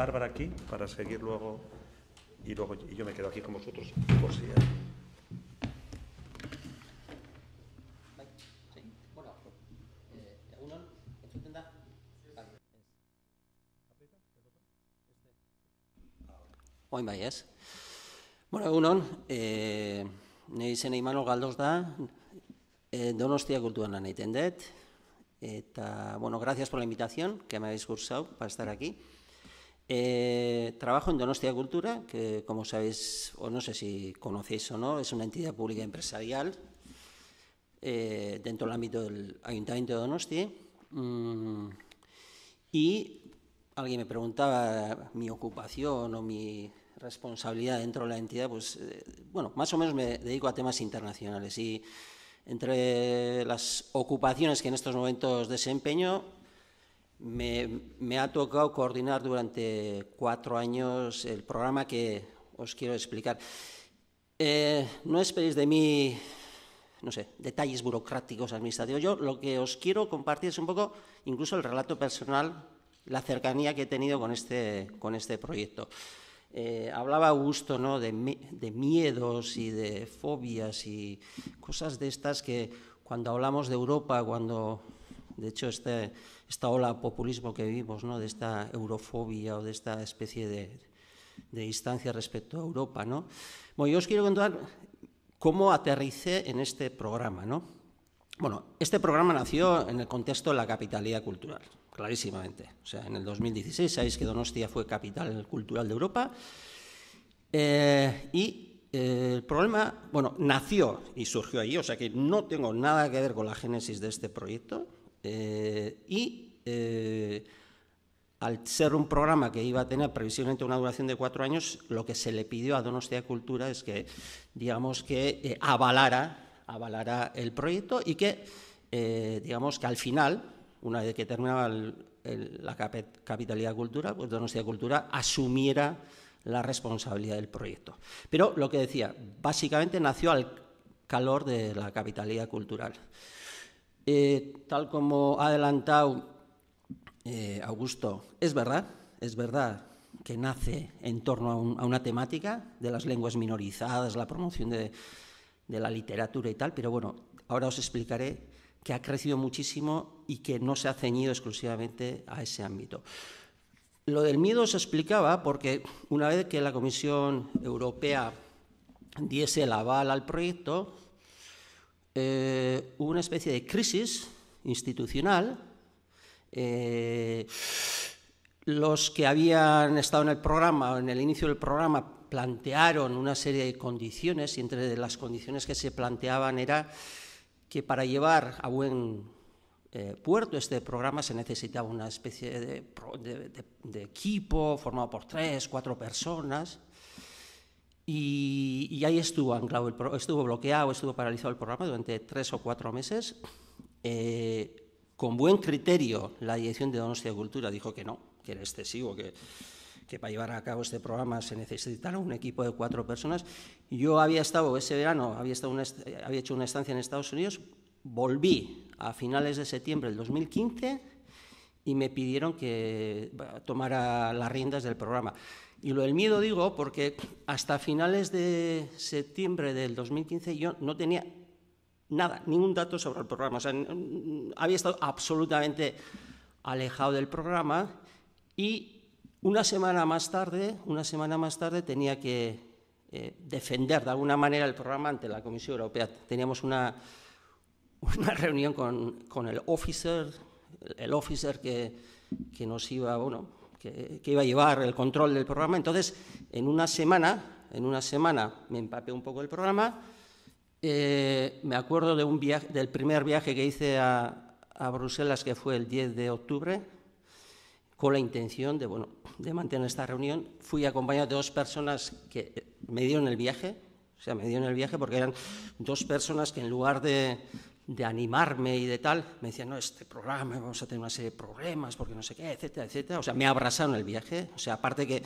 Bárbara aquí para seguir luego y luego yo me quedo aquí con vosotros por si hay. Oin bai ez. Bueno, egun hon, e, eh, nire galdoz da, e, donostia kultuan lan det eta, bueno, gracias por la invitación, que me habéis cursau para estar aquí. Eh, trabajo en Donostia Cultura, que como sabéis, o no sé si conocéis o no, es una entidad pública empresarial eh, dentro del ámbito del Ayuntamiento de Donostia. Mm, y alguien me preguntaba mi ocupación o mi responsabilidad dentro de la entidad, pues eh, bueno, más o menos me dedico a temas internacionales y entre las ocupaciones que en estos momentos desempeño me, ha tocado coordinar durante cuatro años el programa que os quiero explicar. Eh, no esperéis de mí, no sé, detalles burocráticos, administrativos. Yo lo que os quiero compartir es un poco incluso el relato personal, la cercanía que he tenido con este, con este proyecto. Eh, hablaba Augusto ¿no? de miedos y de fobias y cosas de estas que cuando hablamos de Europa, cuando, de hecho, este esta ola populismo que vivimos, ¿no? de esta eurofobia o de esta especie de, de distancia respecto a Europa. ¿no? Bueno, yo os quiero contar cómo aterricé en este programa. Bueno, este programa nació en el contexto de la capitalidad cultural, clarísimamente. O sea, en el 2016 sabéis que Donostia fue capital cultural de Europa. Eh, y eh, el problema, bueno, nació y surgió allí, o sea que no tengo nada que ver con la génesis de este proyecto eh, y eh, al ser un programa que iba a tener previsiblemente una duración de cuatro años, lo que se le pidió a Donostia Cultura es que, digamos, que eh, avalara, el proyecto y que, digamos, que al final, una vez que terminaba la capitalidad cultural, pues Donostia Cultura asumiera la responsabilidad del proyecto. Pero lo que decía, básicamente nació al calor de la capitalidad cultural. Eh, tal como ha adelantado eh, Augusto, es verdad, es verdad que nace en torno a, una temática de las lenguas minorizadas, la promoción de, de la literatura y tal, pero bueno, ahora os explicaré que ha crecido muchísimo y que no se ha ceñido exclusivamente a ese ámbito. Lo del miedo se explicaba porque una vez que la Comisión Europea diese el aval al proyecto, hubo eh, una especie de crisis institucional. Eh, los que habían estado en el programa, en el inicio del programa, plantearon una serie de condiciones y entre las condiciones que se planteaban era que para llevar a buen eh, puerto este programa se necesitaba una especie de, de equipo formado por tres, cuatro personas. Y, ahí estuvo estuvo bloqueado, estuvo paralizado el programa durante tres o cuatro meses. Eh, con buen criterio, la dirección de Donostia Cultura dijo que no, que era excesivo, que, para llevar a cabo este programa se necesitara un equipo de cuatro personas. Yo había estado ese verano, había, estado había hecho una estancia en Estados Unidos, volví a finales de septiembre del 2015 y me pidieron que tomara las riendas del programa. Y lo del miedo digo porque hasta finales de septiembre del 2015 yo no tenía nada, ningún dato sobre el programa. O había estado absolutamente alejado del programa y una semana más tarde, una semana más tarde tenía que eh, defender de alguna manera el programa ante la Comisión Europea. Teníamos una, una reunión con, el officer, el officer que, que nos iba, bueno, que, iba a llevar el control del programa. Entonces, en una semana, en una semana me empapé un poco el programa. Eh, me acuerdo de un viaje, del primer viaje que hice a, a, Bruselas, que fue el 10 de octubre, con la intención de, bueno, de mantener esta reunión. Fui acompañado de dos personas que me dieron el viaje, o sea, me dieron el viaje porque eran dos personas que en lugar de de animarme y de tal, me decían, no, este programa, vamos a tener una serie de problemas, porque no sé qué, etcétera, etcétera. O sea, me abrazaron el viaje. O sea, aparte que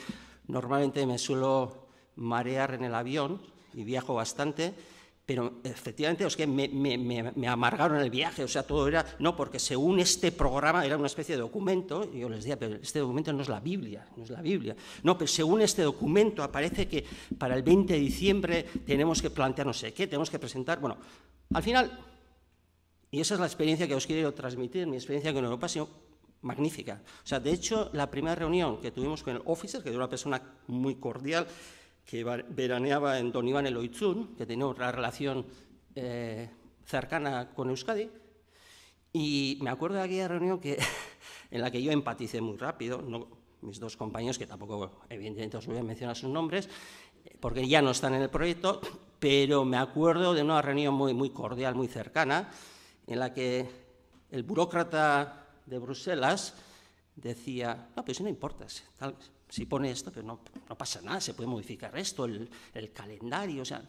normalmente me suelo marear en el avión y viajo bastante, pero efectivamente es que me, amargaron el viaje, o sea, todo era, no, porque según este programa era una especie de documento, y yo les decía, pero este documento no es la Biblia, no es la Biblia, no, pero según este documento aparece que para el 20 de diciembre tenemos que plantear no sé qué, tenemos que presentar, bueno, al final y esa es la experiencia que os quiero transmitir, mi experiencia con Europa ha sido magnífica. O sea, de hecho, la primera reunión que tuvimos con el officer, que era una persona muy cordial, que veraneaba en Don Iván Oitzun, que tenía una relación eh, cercana con Euskadi, y me acuerdo de aquella reunión que, en la que yo empaticé muy rápido, mis dos compañeros, que tampoco, evidentemente, os voy a mencionar sus nombres, porque ya no están en el proyecto, pero me acuerdo de una reunión muy, muy cordial, muy cercana, en la que el burócrata de Bruselas decía, no, pues no importa, si pone esto, pues no, no, pasa nada, se puede modificar esto, el, calendario, o sea...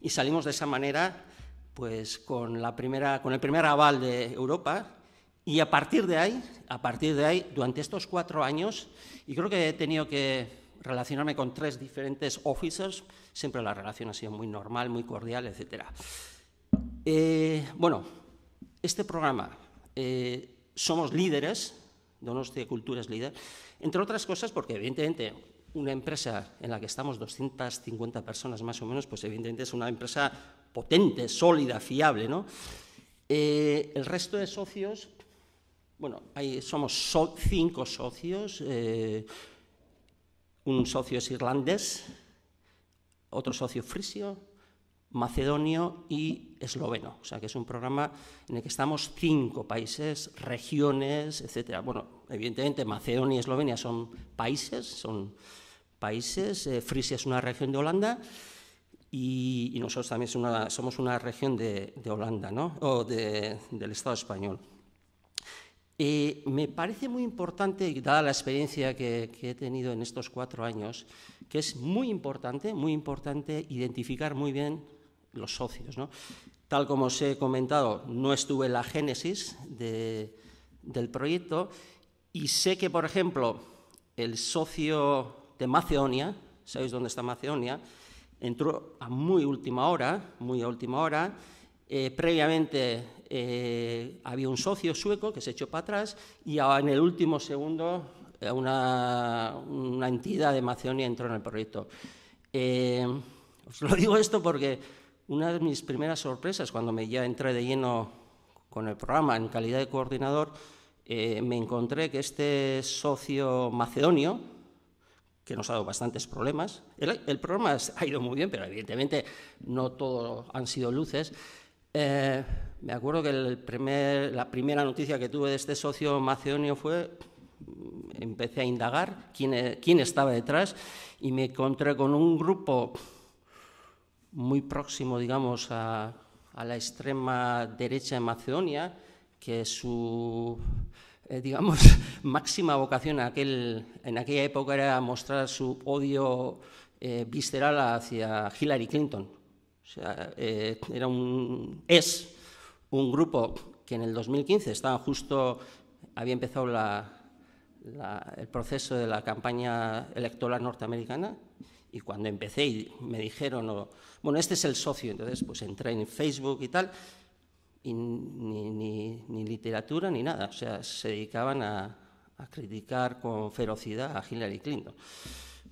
Y salimos de esa manera, pues con, la primera, con el primer aval de Europa, y a partir de ahí, a partir de ahí, durante estos cuatro años, y creo que he tenido que relacionarme con tres diferentes officers, siempre la relación ha sido muy normal, muy cordial, etc. Eh, bueno, este programa eh, somos líderes, Donostia Cultura es líder, entre otras cosas porque evidentemente una empresa en la que estamos 250 personas más o menos, pues evidentemente es una empresa potente, sólida, fiable, ¿no? Eh, el resto de socios, bueno, ahí somos cinco socios, eh, un socio es irlandés, otro socio frisio, macedonio y esloveno. O sea, que es un programa en el que estamos cinco países, regiones, etcétera. Bueno, evidentemente Macedonia y Eslovenia son países, son países. Eh, Frisia es una región de Holanda y, nosotros también somos una región de, Holanda, ¿no? O del Estado español. Eh, me parece muy importante, dada la experiencia que, que, he tenido en estos cuatro años, que es muy importante, muy importante identificar muy bien los socios. ¿no? Tal como os he comentado, no estuve en la génesis del proyecto y sé que, por ejemplo, el socio de Macedonia, ¿sabéis dónde está Macedonia? Entró a muy última hora, muy a última hora. Eh, previamente eh, había un socio sueco que se echó para atrás y en el último segundo eh, una, entidad de Macedonia entró en el proyecto. os lo digo esto porque una de mis primeras sorpresas cuando me ya entré de lleno con el programa en calidad de coordinador, eh, me encontré que este socio macedonio, que nos ha dado bastantes problemas, el, programa ha ido muy bien, pero evidentemente no todo han sido luces, eh, me acuerdo que el primer, la primera noticia que tuve de este socio macedonio fue, mm, empecé a indagar quién, e-, quién estaba detrás y me encontré con un grupo muy próximo, digamos, a, la extrema derecha en Macedonia, que su, eh, digamos, máxima vocación en, aquella época era mostrar su odio eh, visceral hacia Hillary Clinton. O sea, eh, era un, es un grupo que en el 2015 estaba justo, había empezado el proceso de la campaña electoral norteamericana y cuando empecé y me dijeron, bueno, este es el socio, entonces pues entré en Facebook y tal, ni, literatura ni nada, o sea, se dedicaban a, criticar con ferocidad a Hillary Clinton.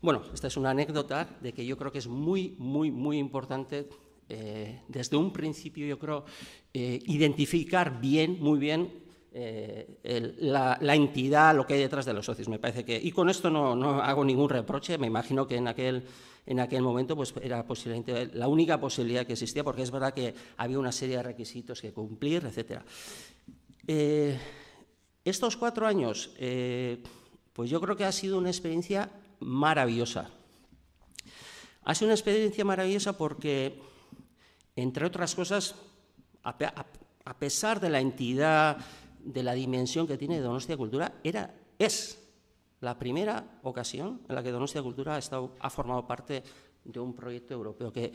Bueno, esta es una anécdota de que yo creo que es muy, muy, muy importante eh, desde un principio, yo creo, eh, identificar bien, muy bien, eh, la, entidad, lo que hay detrás de los socios. Me parece que, y con esto no, hago ningún reproche, me imagino que en aquel, en aquel momento pues, era posiblemente la única posibilidad que existía, porque es verdad que había una serie de requisitos que cumplir, etc. Eh, estos cuatro años, eh, pues yo creo que ha sido una experiencia maravillosa. Ha sido una experiencia maravillosa porque, entre otras cosas, a pesar de la entidad de la dimensión que tiene Donostia Cultura era, es la primera ocasión en la que Donostia Cultura ha, estado, ha formado parte de un proyecto europeo. Que,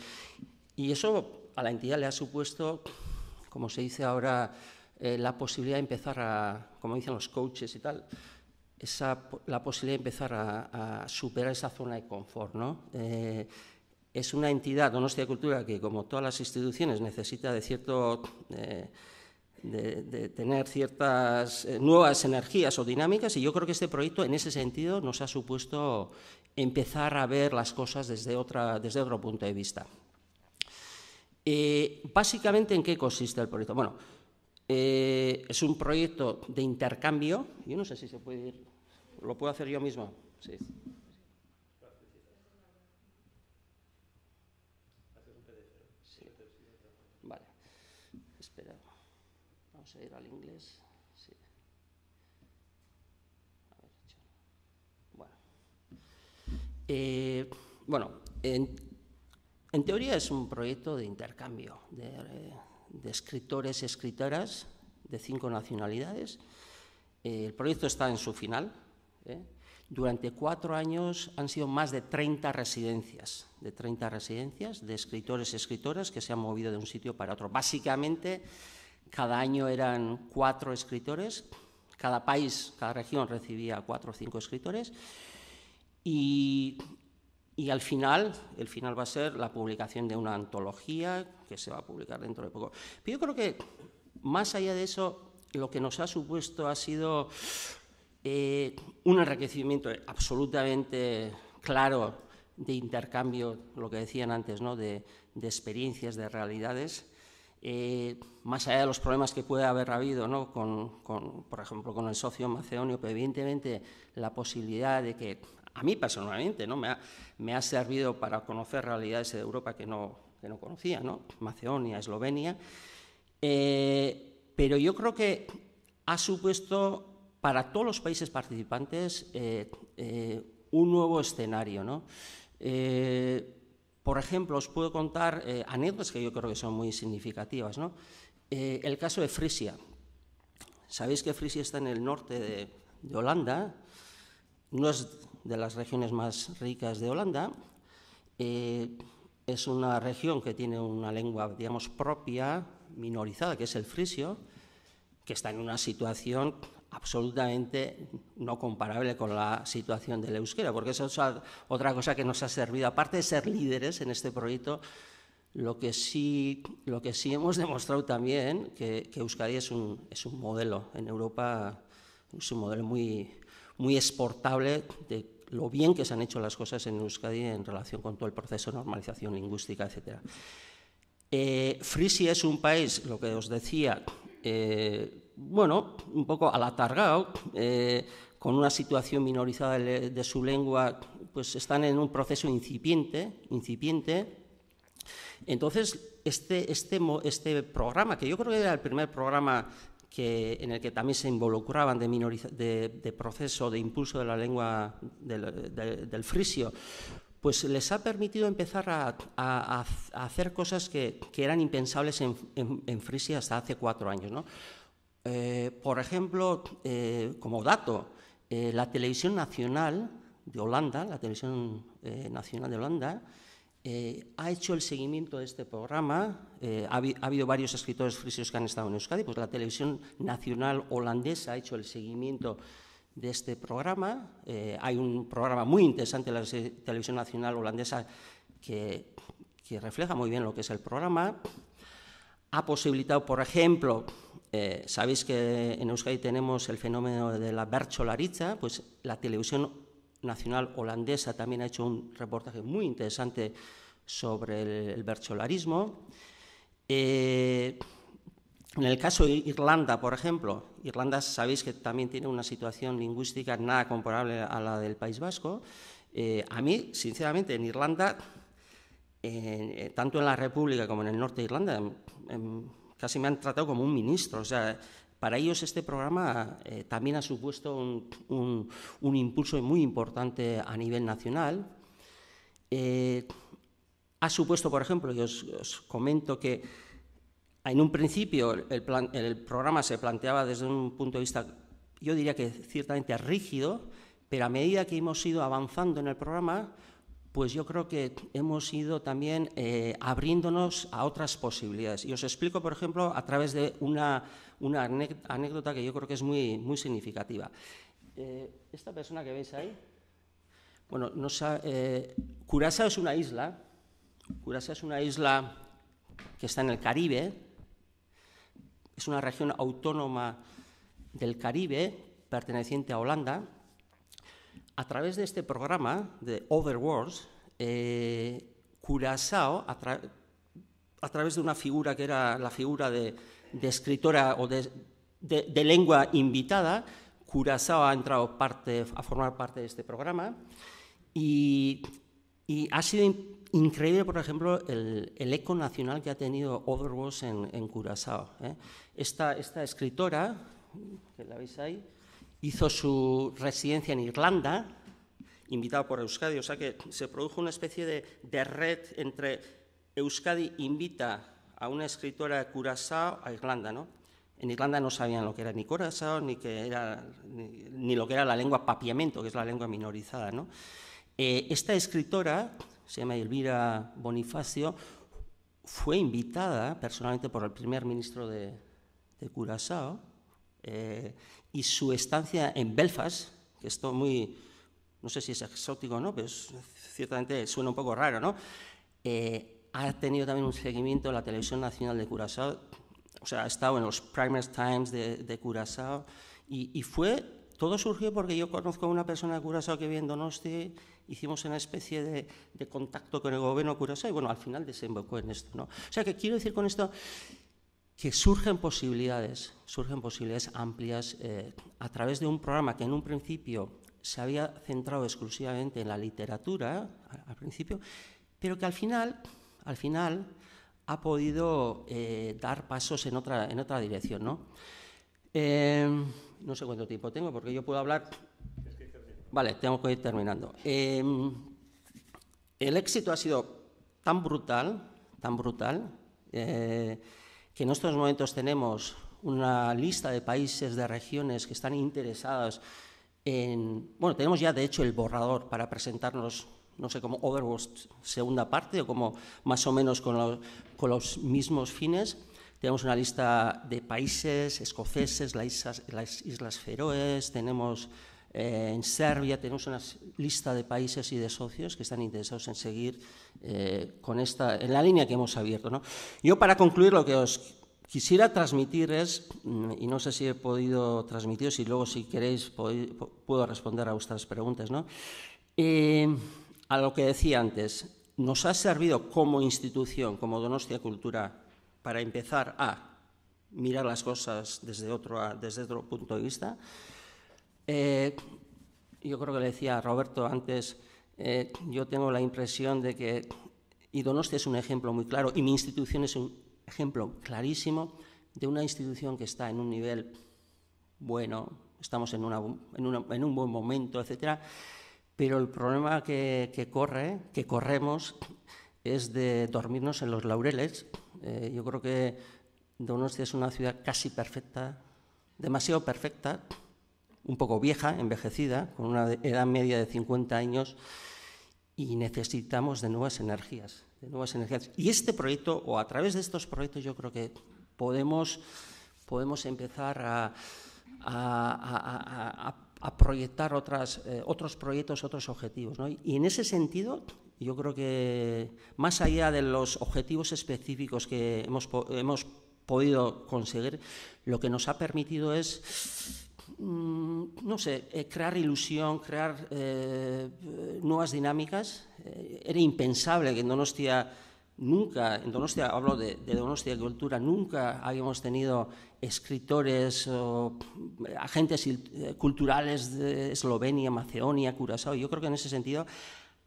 y eso a la entidad le ha supuesto, como se dice ahora, eh, la posibilidad de empezar a, como dicen los coaches y tal, esa, la posibilidad de empezar a, superar esa zona de confort. ¿no? Eh, es una entidad, Donostia Cultura, que como todas las instituciones necesita de cierto... Eh, de, tener ciertas eh, nuevas energías o dinámicas y yo creo que este proyecto en ese sentido nos ha supuesto empezar a ver las cosas desde, otra, desde otro punto de vista. Eh, básicamente, ¿en qué consiste el proyecto? Bueno, eh, es un proyecto de intercambio. Yo no sé si se puede ir. ¿Lo puedo hacer yo mismo? Sí. al inglés. bueno. Eh, en, teoría es un proyecto de intercambio de, eh, escritores y escritoras de cinco nacionalidades. Eh, el proyecto está en su final. Durante cuatro años han sido más de 30 residencias, de 30 residencias de escritores y escritoras que se han movido de un sitio para otro. Básicamente cada año eran cuatro escritores, cada país, cada región recibía cuatro o cinco escritores y, al final, el final va a ser la publicación de una antología que se va a publicar dentro de poco. Pero yo creo que más allá de eso, lo que nos ha supuesto ha sido eh, un enriquecimiento absolutamente claro de intercambio, lo que decían antes, ¿no? de experiencias, de realidades, eh, más allá de los problemas que puede haber habido, con, por ejemplo, con el socio macedonio, pero evidentemente la posibilidad de que, a mí personalmente, ¿no? me, ha, me ha servido para conocer realidades de Europa que no, no conocía, ¿no? Macedonia, Eslovenia, eh, pero yo creo que ha supuesto para todos los países participantes eh, un nuevo escenario. ¿no? Por ejemplo, os puedo contar eh, anécdotas que yo creo que son muy significativas. Eh, el caso de Frisia. Sabéis que Frisia está en el norte de, Holanda, no es de las regiones más ricas de Holanda, eh, es una región que tiene una lengua, digamos, propia, minorizada, que es el frisio, que está en una situación absolutamente no comparable con la situación del euskera, porque eso es otra cosa que nos ha servido, aparte de ser líderes en este proyecto, lo que sí, lo que sí hemos demostrado también que, que Euskadi es un, es un, modelo en Europa, es un modelo muy, muy exportable de lo bien que se han hecho las cosas en Euskadi en relación con todo el proceso de normalización lingüística, etc. Eh, Frisia es un país, lo que os decía, eh, bueno, un poco al eh, con una situación minorizada de, su lengua, pues están en un proceso incipiente, incipiente. Entonces, este, este, este programa, que yo creo que era el primer programa que, en el que también se involucraban de, proceso, de impulso de la lengua del, frisio, pues les ha permitido empezar a, hacer cosas que, eran impensables en, en, Frisia hasta hace cuatro años. ¿no? Eh, por ejemplo, eh, como dato, eh, la televisión nacional de Holanda, la televisión nacional de Holanda, ha hecho el seguimiento de este programa. Ha, habido varios escritores frisios que han estado en Euskadi, pues la televisión nacional holandesa ha hecho el seguimiento de este programa. hay un programa muy interesante la televisión nacional holandesa que refleja muy bien lo que es el programa. Ha posibilitado, por ejemplo, eh, sabéis que en Euskadi tenemos el fenómeno de la bercholariza, pues la televisión nacional holandesa también ha hecho un reportaje muy interesante sobre el, bercholarismo. Eh, en el caso de Irlanda, por ejemplo, Irlanda sabéis que también tiene una situación lingüística nada comparable a la del País Vasco. Eh, a mí, sinceramente, en Irlanda, tanto en la República como en el norte de Irlanda, casi me han tratado como un ministro. O sea, para ellos este programa eh, también ha supuesto un, impulso muy importante a nivel nacional. Eh, ha supuesto, por ejemplo, y os, comento que en un principio el programa se planteaba desde un punto de vista, yo diría que ciertamente rígido, pero a medida que hemos ido avanzando en el programa, pues yo creo que hemos ido también eh, abriéndonos a otras posibilidades. Y os explico, por ejemplo, a través de una, anécdota que yo creo que es muy, significativa. Eh, esta persona que veis ahí, bueno, no eh, es una isla, Curazao es una isla que está en el Caribe, es una región autónoma del Caribe perteneciente a Holanda, a través de este programa de Other Worlds, eh, a, través de una figura que era la figura de, escritora o de, lengua invitada, Curaçao ha entrado a formar parte de este programa y, ha sido increíble, por ejemplo, el, eco nacional que ha tenido Other en, en Curazao. ¿eh? esta, escritora, que la veis ahí, hizo su residencia en Irlanda, invitado por Euskadi, o sea que se produjo una especie de, red entre Euskadi invita a una escritora de Curazao a Irlanda, ¿no? En Irlanda no sabían lo que era ni Curazao, ni, que era, ni, lo que era la lengua papiamento, que es la lengua minorizada, ¿no? Eh, esta escritora, se llama Elvira Bonifacio, fue invitada personalmente por el primer ministro de, de Curazao, eh, y su estancia en Belfast, que esto muy, no sé si es exótico o no, pero ciertamente suena un poco raro, ¿no? Eh, ha tenido también un seguimiento en la televisión nacional de Curazao, o sea, ha estado en los Primers Times de, de Curazao y, fue, todo surgió porque yo conozco a una persona de Curazao que viendo en Donosti, hicimos una especie de, contacto con el gobierno de Curazao y bueno, al final desembocó en esto, ¿no? O sea, que quiero decir con esto que surgen posibilidades, surgen posibilidades amplias eh, a través de un programa que en un principio se había centrado exclusivamente en la literatura, al principio, pero que al final, al final ha podido eh, dar pasos en otra, en otra dirección. ¿no? Em, no sé cuánto tiempo tengo, porque yo puedo hablar... Vale, tengo que ir terminando. Em, el éxito ha sido tan brutal, tan brutal, eh, que en estos momentos tenemos una lista de países, de regiones que están interesadas en... Bueno, tenemos ya de hecho el borrador para presentarnos, no sé, como Overwatch segunda parte o como más o menos con, con los mismos fines. Tenemos una lista de países escoceses, las las islas Feroes, tenemos eh, en Serbia tenemos una lista de países y de socios que están interesados en seguir eh, con esta, en la línea que hemos abierto. ¿no? Yo para concluir lo que os quisiera transmitir es, mm, y no sé si he podido transmitir, y luego si queréis puedo responder a vuestras preguntas, ¿no? Eh, a lo que decía antes, nos ha servido como institución, como Donostia Cultura, para empezar a mirar las cosas desde otro, desde otro punto de vista. Eh, yo creo que le decía a Roberto antes, eh, yo tengo la impresión de que, y Donostia es un ejemplo muy claro, y mi institución es un ejemplo clarísimo de una institución que está en un nivel bueno, estamos en, una, en, una, en un buen momento, etcétera, pero el problema que, corre, que corremos, es de dormirnos en los laureles. Eh, yo creo que Donostia es una ciudad casi perfecta, demasiado perfecta, un poco vieja, envejecida, con una edad media de 50 años, y necesitamos de nuevas energías, de nuevas energías. Y este proyecto, o a través de estos proyectos, yo creo que podemos, podemos empezar a, a, proyectar otras, eh, otros proyectos, otros objetivos. Y en ese sentido, yo creo que más allá de los objetivos específicos que hemos, hemos podido conseguir, lo que nos ha permitido es Mm, no sé, eh, crear ilusión, crear eh, nuevas dinámicas. Eh, era impensable que en Donostia nunca, en Donostia, hablo de, de Donostia Cultura, nunca habíamos tenido escritores o agentes culturales de Eslovenia, Macedonia, Curazao. Yo creo que en ese sentido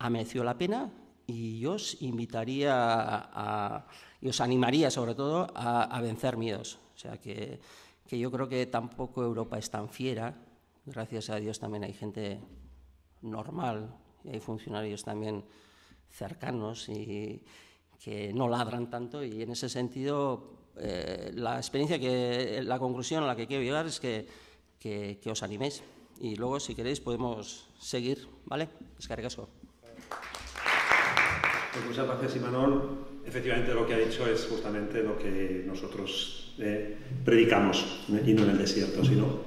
ameció la pena y yo os invitaría a, y os animaría sobre todo a, a vencer miedos. O sea que que yo creo que tampoco Europa es tan fiera. Gracias a Dios también hay gente normal, hay funcionarios también cercanos y que no ladran tanto y en ese sentido eh, la experiencia que la conclusión a la que quiero llegar es que, os animéis y luego si queréis podemos seguir, ¿vale? Es pues muchas gracias Imanol efectivamente lo que ha dicho es justamente lo que nosotros eh, predicamos, y no en el desierto, sino...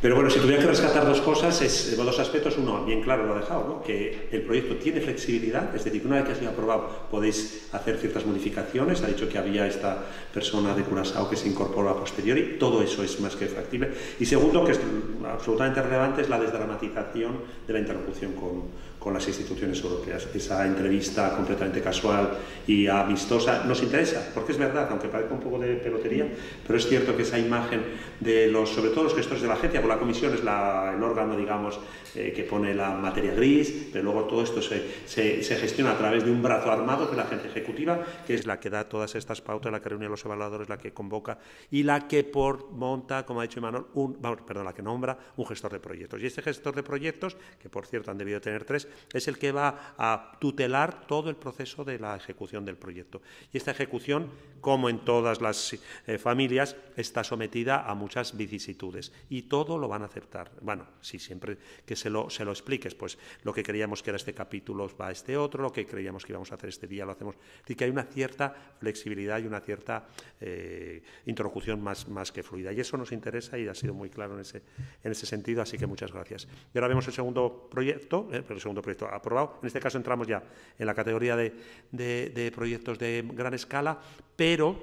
Pero bueno, si tuviera que rescatar dos cosas, es, eh, dos aspectos, uno, bien claro lo ha dejado, ¿no? que el proyecto tiene flexibilidad, es decir, una vez que ha sido aprobado podéis hacer ciertas modificaciones, ha dicho que había esta persona de Curaçao que se incorporó a posteriori, todo eso es más que factible. Y segundo, que es absolutamente relevante, es la desdramatización de la interlocución con, con las instituciones europeas. Esa entrevista completamente casual y amistosa nos interesa, porque es verdad, aunque parezca un poco de pelotería, pero es cierto que esa imagen de los, sobre todo los gestores de la agencia, porque la comisión es la, el órgano, digamos, eh, que pone la materia gris, pero luego todo esto se, gestiona a través de un brazo armado que es la agencia ejecutiva, que es la que da todas estas pautas, la que reúne a los evaluadores, la que convoca y la que por, monta, como ha dicho Manuel, un, perdón, la que nombra un gestor de proyectos. Y este gestor de proyectos, que por cierto han debido tener tres, es el que va a tutelar todo el proceso de la ejecución del proyecto. Y esta ejecución, como en todas las eh, familias, está sometida a muchas vicisitudes y todo lo van a aceptar. Bueno, si siempre que se lo, se expliques, pues lo que creíamos que era este capítulo va a este otro, lo que creíamos que íbamos a hacer este día lo hacemos. Así que hay una cierta flexibilidad y una cierta eh, interlocución más, que fluida. Y eso nos interesa y ha sido muy claro en ese, en ese sentido, así que muchas gracias. Y ahora vemos el segundo proyecto, eh, proyecto aprobado. En este caso entramos ya en la categoría de, de, proyectos de gran escala, pero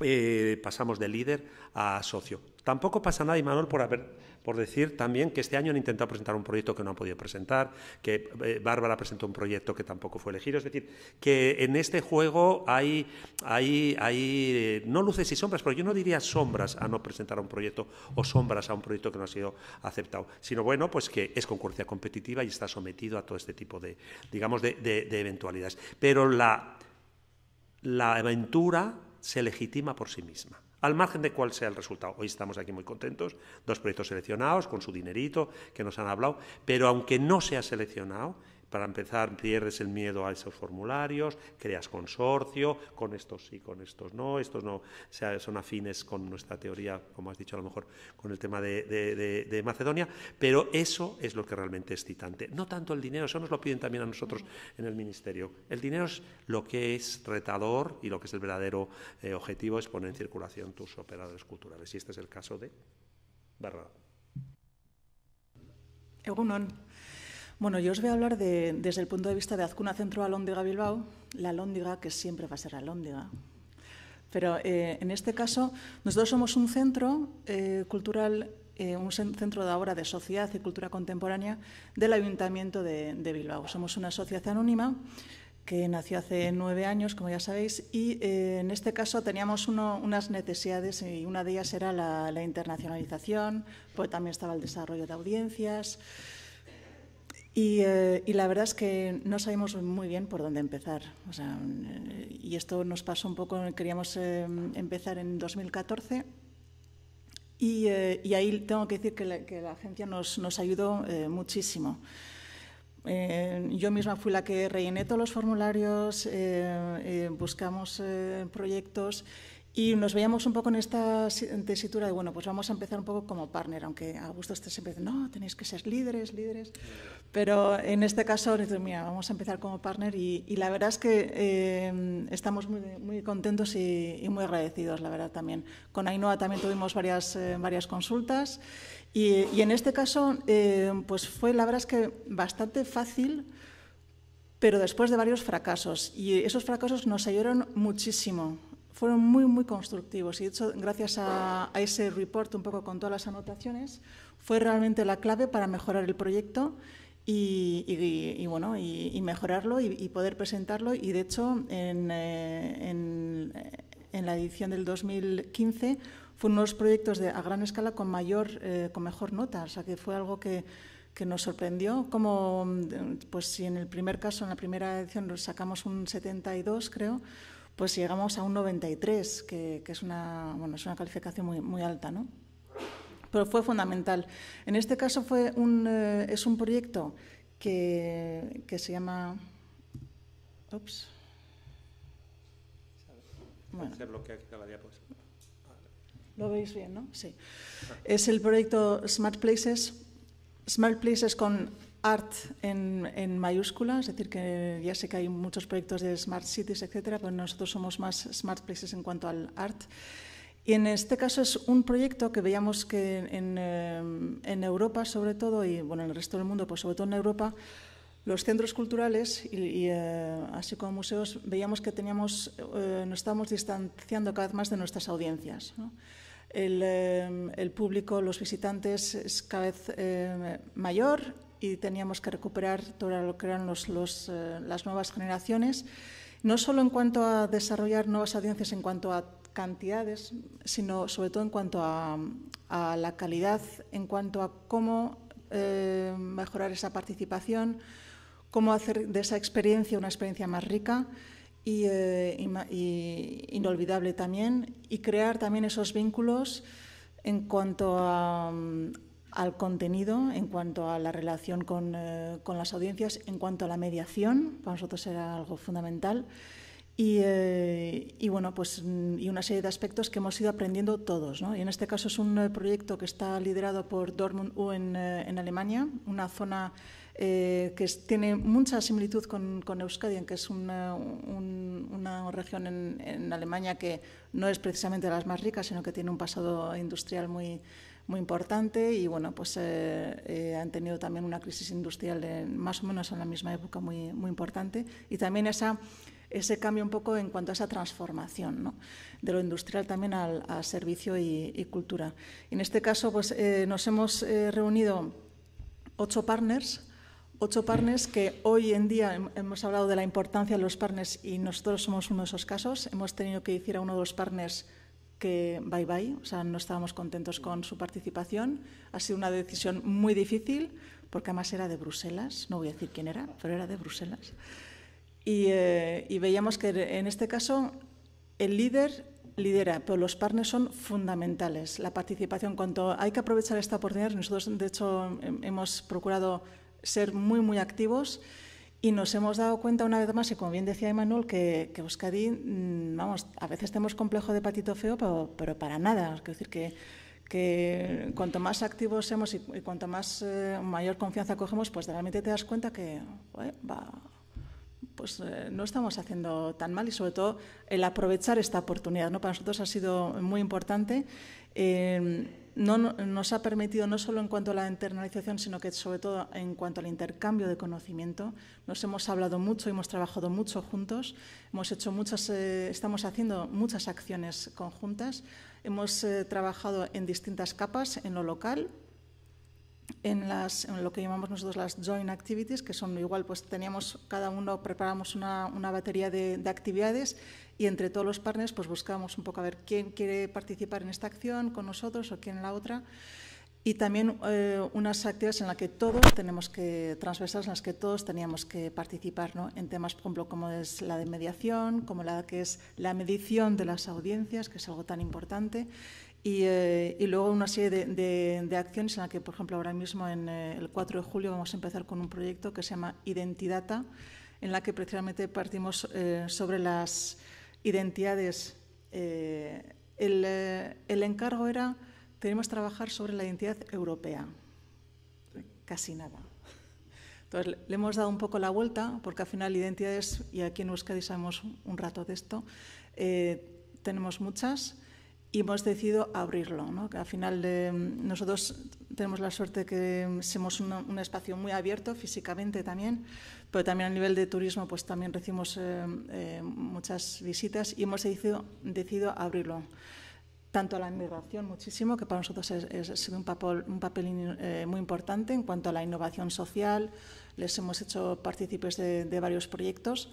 eh, pasamos de líder a socio. Tampoco pasa nada, Imanol, por haber por decir también que este año han intentado presentar un proyecto que no han podido presentar, que eh, Bárbara presentó un proyecto que tampoco fue elegido. Es decir, que en este juego hay, eh, no luces y sombras, pero yo no diría sombras a no presentar un proyecto o sombras a un proyecto que no ha sido aceptado, sino bueno, pues que es concurrencia competitiva y está sometido a todo este tipo de, digamos, eventualidades. Pero la aventura se legitima por sí misma al margen de cuál sea el resultado. Hoy estamos aquí muy contentos, dos proyectos seleccionados, con su dinerito, que nos han hablado, pero aunque no sea seleccionado, para empezar, pierdes el miedo a esos formularios, creas consorcio, con estos sí, con estos no, estos no son afines con nuestra teoría, como has dicho a lo mejor, con el tema de, Macedonia, pero eso es lo que realmente es excitante. No tanto el dinero, eso nos lo piden también a nosotros en el Ministerio. El dinero es lo que es retador y lo que es el verdadero eh, objetivo es poner en circulación tus operadores culturales. Y este es el caso de Barra. Bueno, yo os voy a hablar desde el punto de vista de Azcuna Centro Alóndiga Bilbao, la alóndiga que siempre va a ser alóndiga. Pero eh, en este caso, nosotros somos un centro eh, cultural, eh, un centro de obra de sociedad y cultura contemporánea del Ayuntamiento de, Bilbao. Somos una sociedad anónima que nació hace nueve años, como ya sabéis, y en este caso teníamos unas necesidades y una de ellas era la, internacionalización, pues también estaba el desarrollo de audiencias, eh, y, la verdad es que no sabemos muy bien por dónde empezar. Eh, y esto nos pasó un poco, queríamos eh, empezar en 2014 y, ahí tengo que decir que la, agencia nos, nos ayudó muchísimo. yo misma fui la que rellené todos los formularios, buscamos proyectos y nos veíamos un poco en esta tesitura de, bueno, pues vamos a empezar un poco como partner, aunque a gusto ustedes siempre no, tenéis que ser líderes, líderes. Pero en este caso, mira, vamos a empezar como partner y, la verdad es que em, estamos muy, contentos y, muy agradecidos, la verdad también. Con Ainhoa también tuvimos varias, eh, varias consultas y, y, en este caso, em, pues fue la verdad es que bastante fácil pero después de varios fracasos. Y esos fracasos nos ayudaron muchísimo, fueron muy, muy constructivos. Y de hecho, gracias a, ese report, un poco con todas las anotaciones, fue realmente la clave para mejorar el proyecto y, bueno, y, mejorarlo y, poder presentarlo. Y de hecho, en, eh, en, la edición del 2015 ...fueron unos proyectos de, a gran escala con mayor, eh, con mejor nota. O sea, que fue algo que, que nos sorprendió, como mm, pues si en el primer caso, en la primera edición, sacamos un 72, creo, pues llegamos a un 93, que, es, una, bueno, es una calificación muy, muy alta, ¿no? Pero fue fundamental. En este caso fue un, eh, es un proyecto que, se llama... Ups. Lo veis bien, ¿no? Sí. Es el proyecto Smart Places. Smart Places con art en, mayúsculas, es decir, que ya sé que hay muchos proyectos de smart cities, etcétera, pero nosotros somos más smart places en cuanto al art. Y en este caso es un proyecto que veíamos que en, eh, Europa, sobre todo, y bueno, en el resto del mundo, pues sobre todo en Europa, los centros culturales y, eh, así como museos, veíamos que teníamos, eh, nos estábamos distanciando cada vez más de nuestras audiencias. El, eh, el, público, los visitantes es cada vez mayor y teníamos que recuperar todo lo que eran los, eh, las nuevas generaciones, no solo en cuanto a desarrollar nuevas audiencias en cuanto a cantidades, sino sobre todo en cuanto a, la calidad, en cuanto a cómo eh, mejorar esa participación, cómo hacer de esa experiencia una experiencia más rica y eh, inolvidable también, y crear también esos vínculos en cuanto a, al contenido, en cuanto a la relación eh, con, las audiencias, en cuanto a la mediación, para nosotros era algo fundamental, y, eh, bueno, pues, mm, y una serie de aspectos que hemos ido aprendiendo todos. Y en este caso es un eh, proyecto que está liderado por Dortmund U en, Alemania, una zona que tiene mucha similitud con, con Euskadi, que es una, región en, en, Alemania que no es precisamente de las más ricas, sino que tiene un pasado industrial muy, muy importante y bueno, pues eh, eh, han tenido también una crisis industrial más o menos en la misma época muy, muy importante y también esa, ese cambio un poco en cuanto a esa transformación ¿no? de lo industrial también al, a servicio y, cultura. en este caso pues eh, nos hemos reunido ocho partners ocho partners que hoy en día hemos hablado de la importancia de los partners y nosotros somos uno de esos casos. Hemos tenido que decir a uno de los partners que bye bye, o sea, no estábamos contentos con su participación. Ha sido una decisión muy difícil, porque además era de Bruselas, no voy a decir quién era, pero era de Bruselas. Y, eh, veíamos que en este caso el líder lidera, pero los partners son fundamentales. La participación, cuanto hay que aprovechar esta oportunidad, nosotros de hecho hemos procurado ser muy, muy activos. Y nos hemos dado cuenta una vez más, y como bien decía Emanuel, que, que Euskadi, mm, vamos, a veces tenemos complejo de patito feo, pero, pero para nada. Es decir, que, que cuanto más activos somos y, cuanto más eh, mayor confianza cogemos, pues realmente te das cuenta que va, pues eh, no estamos haciendo tan mal y sobre todo el aprovechar esta oportunidad. ¿no? Para nosotros ha sido muy importante. Eh, nos ha permitido, no solo en cuanto a la internalización, sino que sobre todo en cuanto al intercambio de conocimiento. Nos hemos hablado mucho, hemos trabajado mucho juntos, hemos hecho muchas, eh, estamos haciendo muchas acciones conjuntas, hemos eh, trabajado en distintas capas, en lo local, en, las, en, lo que llamamos nosotros las joint activities, que son igual, pues teníamos cada uno, preparamos una, una batería de, de, actividades y entre todos los partners pues buscamos un poco a ver quién quiere participar en esta acción con nosotros o quién en la otra. Y también eh, unas actividades en las que todos tenemos que, transversales en las que todos teníamos que participar, ¿no? en temas, por ejemplo, como es la de mediación, como la que es la medición de las audiencias, que es algo tan importante, y, eh, luego una serie de, de, acciones en la que, por ejemplo, ahora mismo, en eh, el 4 de julio, vamos a empezar con un proyecto que se llama Identidata, en la que precisamente partimos sobre las identidades. Eh, eh, el, encargo era, tenemos trabajar sobre la identidad europea. Casi nada. Entonces, le hemos dado un poco la vuelta, porque al final identidades, y aquí en Euskadi sabemos un rato de esto, eh, tenemos muchas y hemos decidido abrirlo. ¿no? Que al final nosotros tenemos la suerte que somos un espacio muy abierto físicamente también, pero también a nivel de turismo pues también recibimos eh, eh, muchas visitas y hemos decidido, abrirlo tanto a la inmigración muchísimo, que para nosotros es, un papel, eh, muy importante en cuanto a la innovación social. Les hemos hecho partícipes de varios proyectos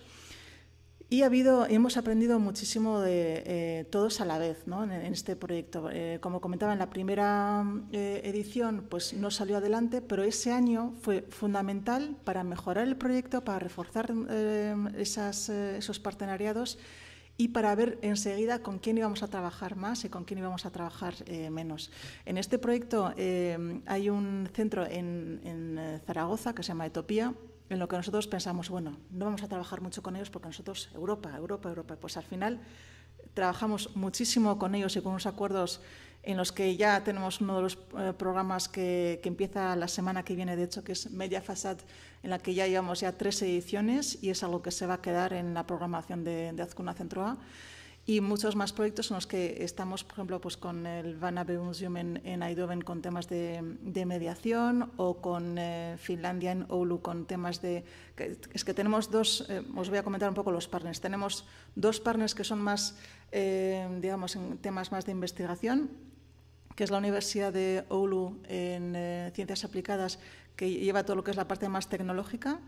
y ha habido, hemos aprendido muchísimo de eh, todos a la vez en, este proyecto. Eh, como comentaba, en la primera eh, edición pues, no salió adelante, pero ese año fue fundamental para mejorar el proyecto, para reforzar esos partenariados y para ver enseguida con quién íbamos a trabajar más y con quién íbamos a trabajar menos. En este proyecto hay un centro en, en, Zaragoza que se llama Etopía, en lo que nosotros pensamos, bueno, no vamos a trabajar mucho con ellos porque nosotros, Europa, Europa, Europa, pues al final trabajamos muchísimo con ellos y con unos acuerdos en los que ya tenemos uno de los eh, programas que, empieza la semana que viene, de hecho, que es Media Fasad, en la que ya llevamos ya tres ediciones y es algo que se va a quedar en la programación de, de Centro Centroa y muchos más proyectos son los que estamos, por ejemplo, pues con el Vanabe Museum en, en con temas de, de mediación o con eh, Finlandia en Oulu con temas de... es que tenemos dos, eh, os voy a comentar un poco los partners, tenemos dos partners que son más, eh, digamos, en temas más de investigación, que es la Universidad de Oulu en Ciencias Aplicadas, que lleva todo lo que es la parte más tecnológica,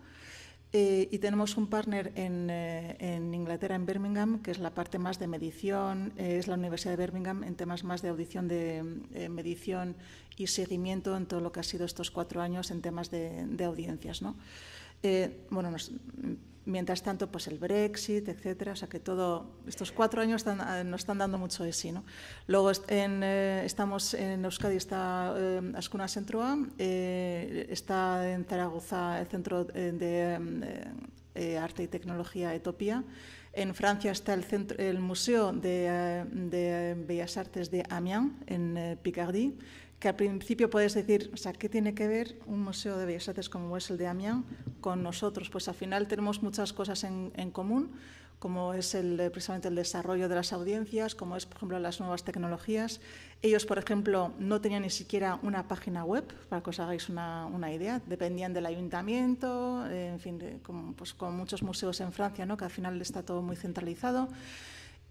eh, y tenemos un partner eh, en, Inglaterra, en Birmingham, que es la parte más de medición, eh, es la Universidad de Birmingham en temas más de audición, de medición y seguimiento en todo lo que ha sido estos cuatro años en temas de, audiencias. bueno, nos, Mientras tanto, pues el Brexit, etcétera. O sea que todo, estos cuatro años no eh, nos están dando mucho de sí. ¿no? Luego en, eh, estamos en Euskadi, está eh, Ascuna Centroa, eh, está en Zaragoza el Centro de Arte y Tecnología Etopía. En Francia está el, centro, el Museo de, Bellas Artes de Amiens, en Picardy que al principio puedes decir, o sea, ¿qué tiene que ver un museo de bellas artes como es el de Amiens con nosotros? Pues al final tenemos muchas cosas en, común, como es el, precisamente el desarrollo de las audiencias, como es, por ejemplo, las nuevas tecnologías. Ellos, por ejemplo, no tenían ni siquiera una página web, para que os hagáis una, idea, dependían del ayuntamiento, en fin, pues, como, muchos museos en Francia, ¿no? que al final está todo muy centralizado.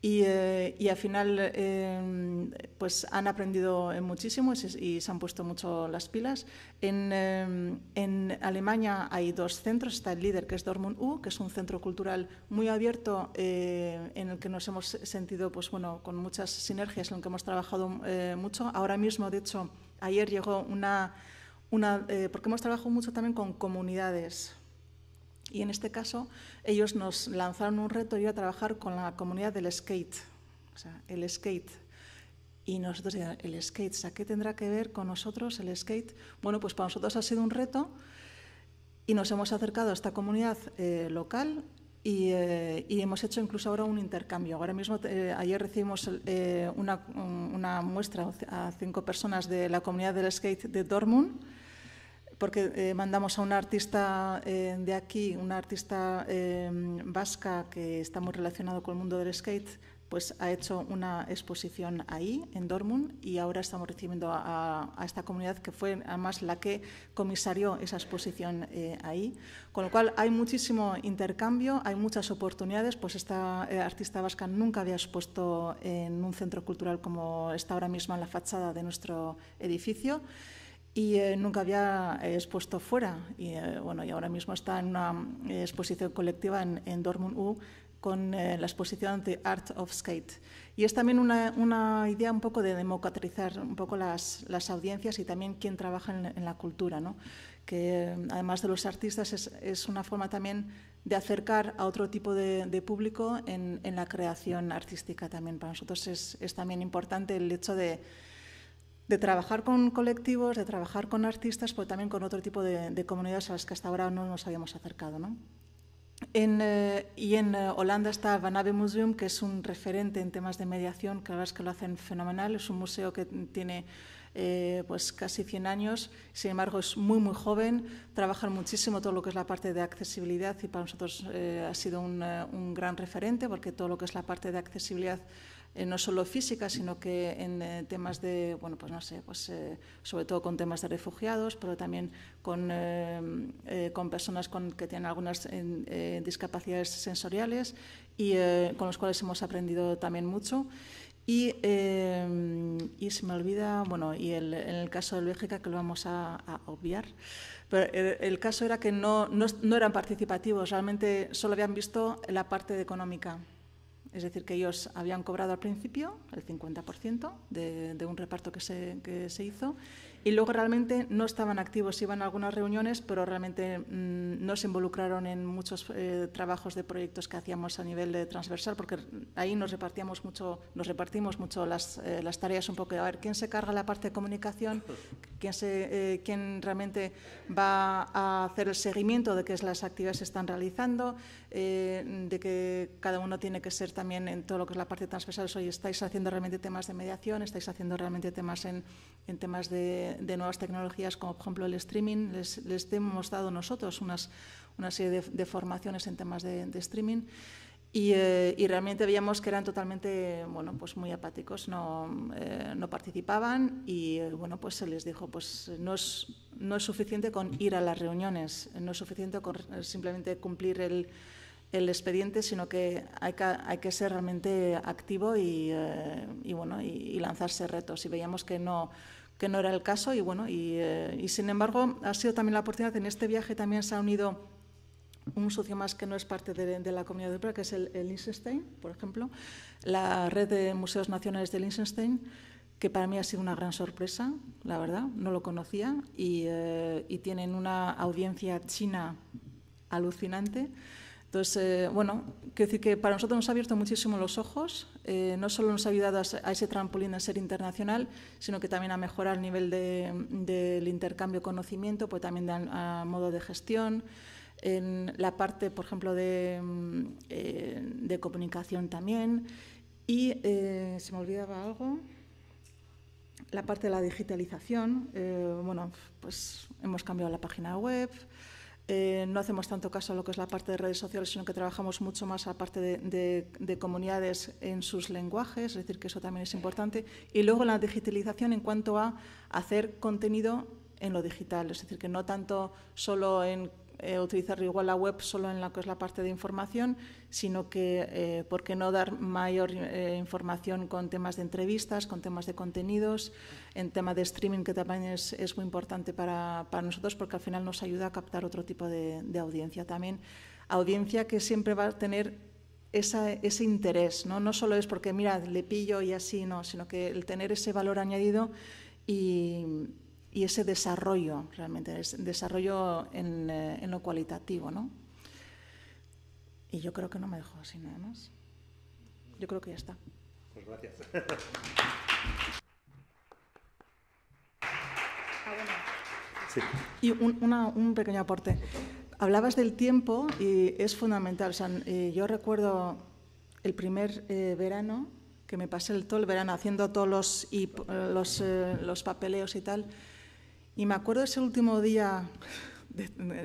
Eh, y, al final em, pues han aprendido muchísimo y se, han puesto mucho las pilas. En, em, Alemania hay dos centros, está el líder que es Dortmund U, que es un centro cultural muy abierto eh, en el que nos hemos sentido pues, bueno, con muchas sinergias, en el que hemos trabajado eh, mucho. Ahora mismo, de hecho, ayer llegó una... una porque hemos trabajado mucho también con comunidades y en este caso, ellos nos lanzaron un reto, yo a trabajar con la comunidad del skate, o sea, el skate. Y nosotros, el skate, a ¿qué tendrá que ver con nosotros el skate? Bueno, pues para nosotros ha sido un reto y nos hemos acercado a esta comunidad eh, local eh, y, hemos hecho incluso ahora un intercambio. Ahora mismo, eh, ayer recibimos una, una, muestra a cinco personas de la comunidad del skate de Dortmund porque eh, mandamos a una artista eh, de aquí, una artista eh, vasca que está muy relacionado con el mundo del skate, pues ha hecho una exposición ahí, en Dortmund, y ahora estamos recibiendo a, esta comunidad que fue además la que comisarió esa exposición ahí. Con lo cual hay muchísimo intercambio, hay muchas oportunidades, pues esta artista vasca nunca había expuesto en un centro cultural como está ahora mismo en la fachada de nuestro edificio y eh, nunca había expuesto fuera. Y, eh, bueno, y ahora mismo está en una eh, exposición colectiva en, en Dortmund U con la exposición The Art of Skate. Y es también una, una idea un poco de democratizar un poco las, las audiencias y también quien trabaja en, la cultura, ¿no? que además de los artistas es, es, una forma también de acercar a otro tipo de, de público en, en, la creación artística también. Para nosotros es, es también importante el hecho de de trabajar con colectivos, de trabajar con artistas, pero también con otro tipo de, comunidades a las que hasta ahora no nos habíamos acercado. Eh, y en eh, Holanda está Vanabe Museum, que es un referente en temas de mediación, que la verdad es que lo hacen fenomenal. Es un museo que tiene eh, pues casi 100 años, sin embargo es muy, muy joven. trabaja muchísimo todo lo que es la parte de accesibilidad y para nosotros ha sido un gran referente porque todo lo que es la parte de accesibilidad eh, no solo física, sino que en eh, temas de, bueno, pues no sé, pues eh, sobre todo con temas de refugiados, pero también con, con personas que tienen algunas discapacidades sensoriales y con los cuales hemos aprendido también mucho. Y, y se me olvida, bueno, y el, en el caso de Bélgica, que lo vamos a, obviar, pero el, caso era que no, no, eran participativos, realmente solo habían visto la parte económica. Es decir, que ellos habían cobrado al principio el 50% de, un reparto que se, hizo y luego realmente no estaban activos, iban a algunas reuniones, pero realmente mm, no se involucraron en muchos eh, trabajos de proyectos que hacíamos a nivel transversal, porque ahí nos repartíamos mucho, nos repartimos mucho eh, las, tareas un poco. A ver, ¿quién se carga la parte de comunicación? ¿Quién, se, eh, ¿Quién realmente va a hacer el seguimiento de que las actividades se están realizando? Eh, de que cada uno tiene que ser también en todo lo que es la parte transversal. Hoy estáis haciendo realmente temas de mediación, estáis haciendo realmente temas en, en temas de, de, nuevas tecnologías, como por ejemplo el streaming. Les, hemos dado nosotros unas, una serie de, formaciones en temas de, streaming. Y, eh, y, realmente veíamos que eran totalmente, bueno, pues muy apáticos, no, eh, no participaban y, bueno, pues se les dijo, pues no es, no es suficiente con ir a las reuniones, no es suficiente con simplemente cumplir el, el expediente, sino que hay que, ser realmente activo y, eh, bueno, y, lanzarse retos. Y veíamos que no, que no era el caso y, bueno, eh, y, sin embargo ha sido también la oportunidad, en este viaje también se ha unido un socio más que no es parte de, la comunidad europea, que es el, el por ejemplo, la red de museos nacionales de Liechtenstein, que para mí ha sido una gran sorpresa, la verdad, no lo conocía, y, eh, y tienen una audiencia china alucinante. Entonces, eh, bueno, quiero decir que para nosotros nos ha abierto muchísimo los ojos, eh, no solo nos ha ayudado a, ese trampolín a ser internacional, sino que también a mejorar el nivel del intercambio de conocimiento, pues también a, modo de gestión, en la parte, por ejemplo, de, mm, eh, comunicación también, y se me olvidaba algo la parte de la digitalización, bueno, pues hemos cambiado la página web, eh, no hacemos tanto caso a lo que es la parte de redes sociales, sino que trabajamos mucho más a parte de, de, comunidades en sus lenguajes, es decir, que eso también es importante. Y luego la digitalización en cuanto a hacer contenido en lo digital, es decir, que no tanto solo en eh, utilizar igual la web solo en la que es la parte de información, sino que, eh, ¿por qué no dar mayor eh, información con temas de entrevistas, con temas de contenidos, en tema de streaming, que también es, es muy importante para, para, nosotros, porque al final nos ayuda a captar otro tipo de, audiencia también. Audiencia que siempre va a tener ese interés, ¿no? No solo es porque, mira, le pillo y así, no, sino que el tener ese valor añadido y y ese desarrollo, realmente, ese desarrollo en, eh, en lo cualitativo, ¿no? Y yo creo que no me dejo así nada más. Yo creo que ya está. Pues gracias. Ah, bueno. Y un, un, pequeño aporte. Hablabas del tiempo y es fundamental. Eh, yo recuerdo el primer eh, verano que me pasé el, todo el verano haciendo todos los, los, los papeleos y tal. Y me acuerdo ese último día,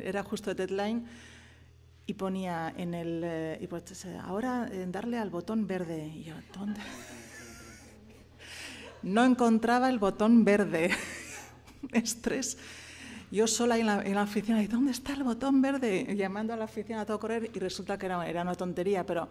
era justo deadline, y ponía en el. Eh, y pues, ahora en eh, darle al botón verde. Y yo, ¿dónde? No encontraba el botón verde. Estrés. Yo sola en la, en la oficina, ¿y dónde está el botón verde? llamando a la oficina a todo correr y resulta que era, era una tontería, pero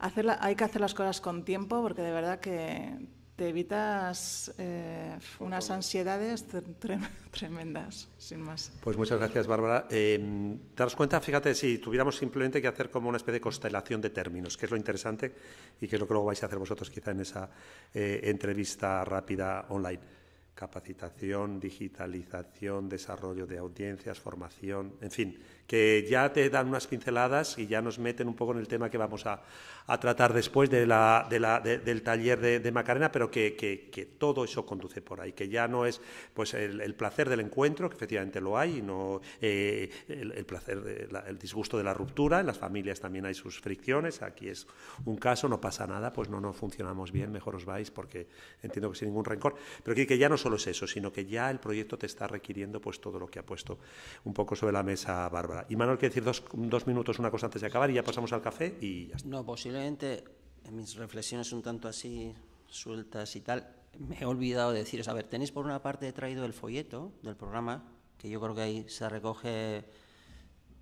hay que hacer las cosas con tiempo porque de verdad que te evitas eh, unas ansiedades tremendas, sin más. Pues muchas gracias, Bárbara. Eh, te das cuenta, fíjate, si tuviéramos simplemente que hacer como una especie de constelación de términos, que es lo interesante y que es lo que luego vais a hacer vosotros quizá en esa eh, entrevista rápida online. Capacitación, digitalización, desarrollo de audiencias, formación, en fin, que ya te dan unas pinceladas y ya nos meten un poco en el tema que vamos a, a tratar después de la, del taller de, Macarena, pero que, que, todo eso conduce por ahí, que ya no es pues el, placer del encuentro, que efectivamente lo hay, no eh, el, placer, el disgusto de la ruptura, en las familias también hay sus fricciones, aquí es un caso, no pasa nada, pues no, no funcionamos bien, mejor os vais, porque entiendo que sin ningún rencor, pero que, que ya no solo es eso, sino que ya el proyecto te está requiriendo pues todo lo que ha puesto un poco sobre la mesa Bárbara. Y Manuel, quiere decir dos, minutos, una cosa antes de acabar y ya pasamos al café y ya está. No, posiblemente en mis reflexiones un tanto así sueltas y tal, me he olvidado de deciros, a ver, tenéis por una parte he traído el folleto del programa, que yo creo que ahí se recoge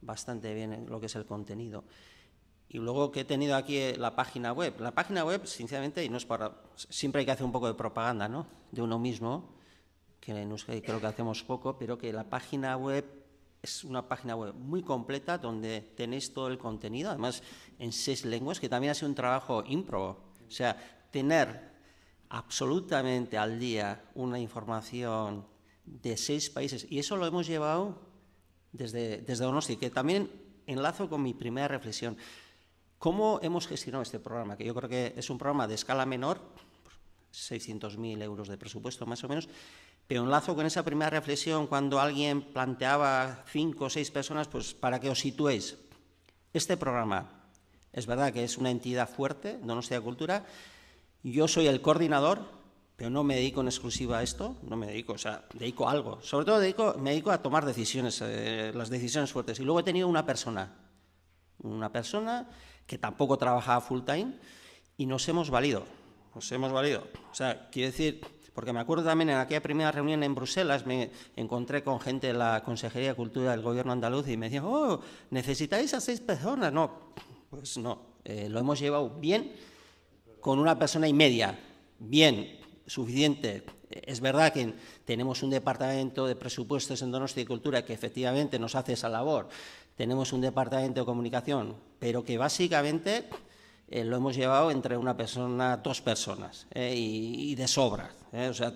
bastante bien lo que es el contenido. Y luego que he tenido aquí eh, la página web. La página web, sinceramente, y no es para, siempre hay que hacer un poco de propaganda, ¿no? De uno mismo, que en creo que hacemos poco, pero que la página web es una página web muy completa donde tenéis todo el contenido, además en seis lenguas, que también ha sido un trabajo ímprobo. O sea, tener absolutamente al día una información de seis países. Y eso lo hemos llevado desde, desde Donosti, que también enlazo con mi primera reflexión. ¿Cómo hemos gestionado este programa? Que yo creo que es un programa de escala menor, 600.000 euros de presupuesto más o menos, pero enlazo con esa primera reflexión cuando alguien planteaba cinco o seis personas, pues para que os situéis. Este programa es verdad que es una entidad fuerte, no Donostia Cultura. Yo soy el coordinador, pero no me dedico en exclusiva a esto, no me dedico, o sea, dedico a algo. Sobre todo dedico, me dedico a tomar decisiones, eh, las decisiones fuertes. Y luego he tenido una persona, una persona que tampoco trabajaba full time y nos hemos valido, nos hemos valido. O sea, quiero decir, porque me acuerdo también en aquella primera reunión en Bruselas me encontré con gente de la Consejería de Cultura del Gobierno andaluz y me dijo oh, necesitáis a seis personas. No, pues no, eh, lo hemos llevado bien con una persona y media, bien, suficiente. Es verdad que tenemos un departamento de presupuestos en Donostia y Cultura que efectivamente nos hace esa labor. Tenemos un departamento de comunicación, pero que básicamente eh, lo hemos llevado entre una persona, dos personas, eh, y de sobra. ¿eh? O sea,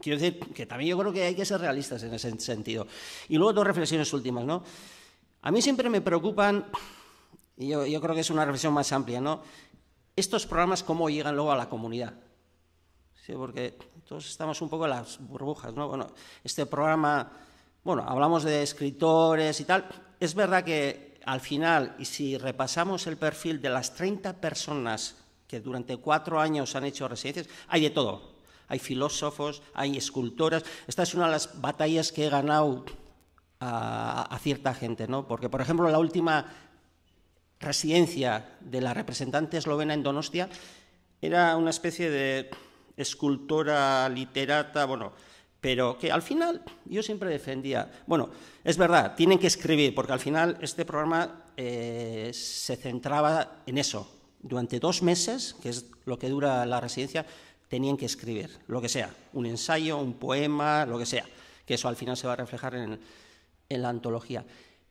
quiero decir que también yo creo que hay que ser realistas en ese sentido. Y luego dos reflexiones últimas, ¿no? A mí siempre me preocupan, y yo, creo que es una reflexión más amplia, ¿no? Estos programas, ¿cómo llegan luego a la comunidad? Sí, porque todos estamos un poco en las burbujas, ¿no? Bueno, este programa, bueno, hablamos de escritores y tal. Es verdad que al final, y si repasamos el perfil de las 30 personas que durante cuatro años han hecho residencias, hay de todo hay filósofos, hay escultoras. Esta es una de las batallas que he ganado a, cierta gente, ¿no? Porque, por ejemplo, la última residencia de la representante eslovena en Donostia era una especie de escultora, literata, bueno, pero que al final yo siempre defendía, bueno, es verdad, tienen que escribir, porque al final este programa eh, se centraba en eso. Durante dos meses, que es lo que dura la residencia, tenían que escribir, lo que sea, un ensayo, un poema, lo que sea, que eso al final se va a reflejar en, en la antología.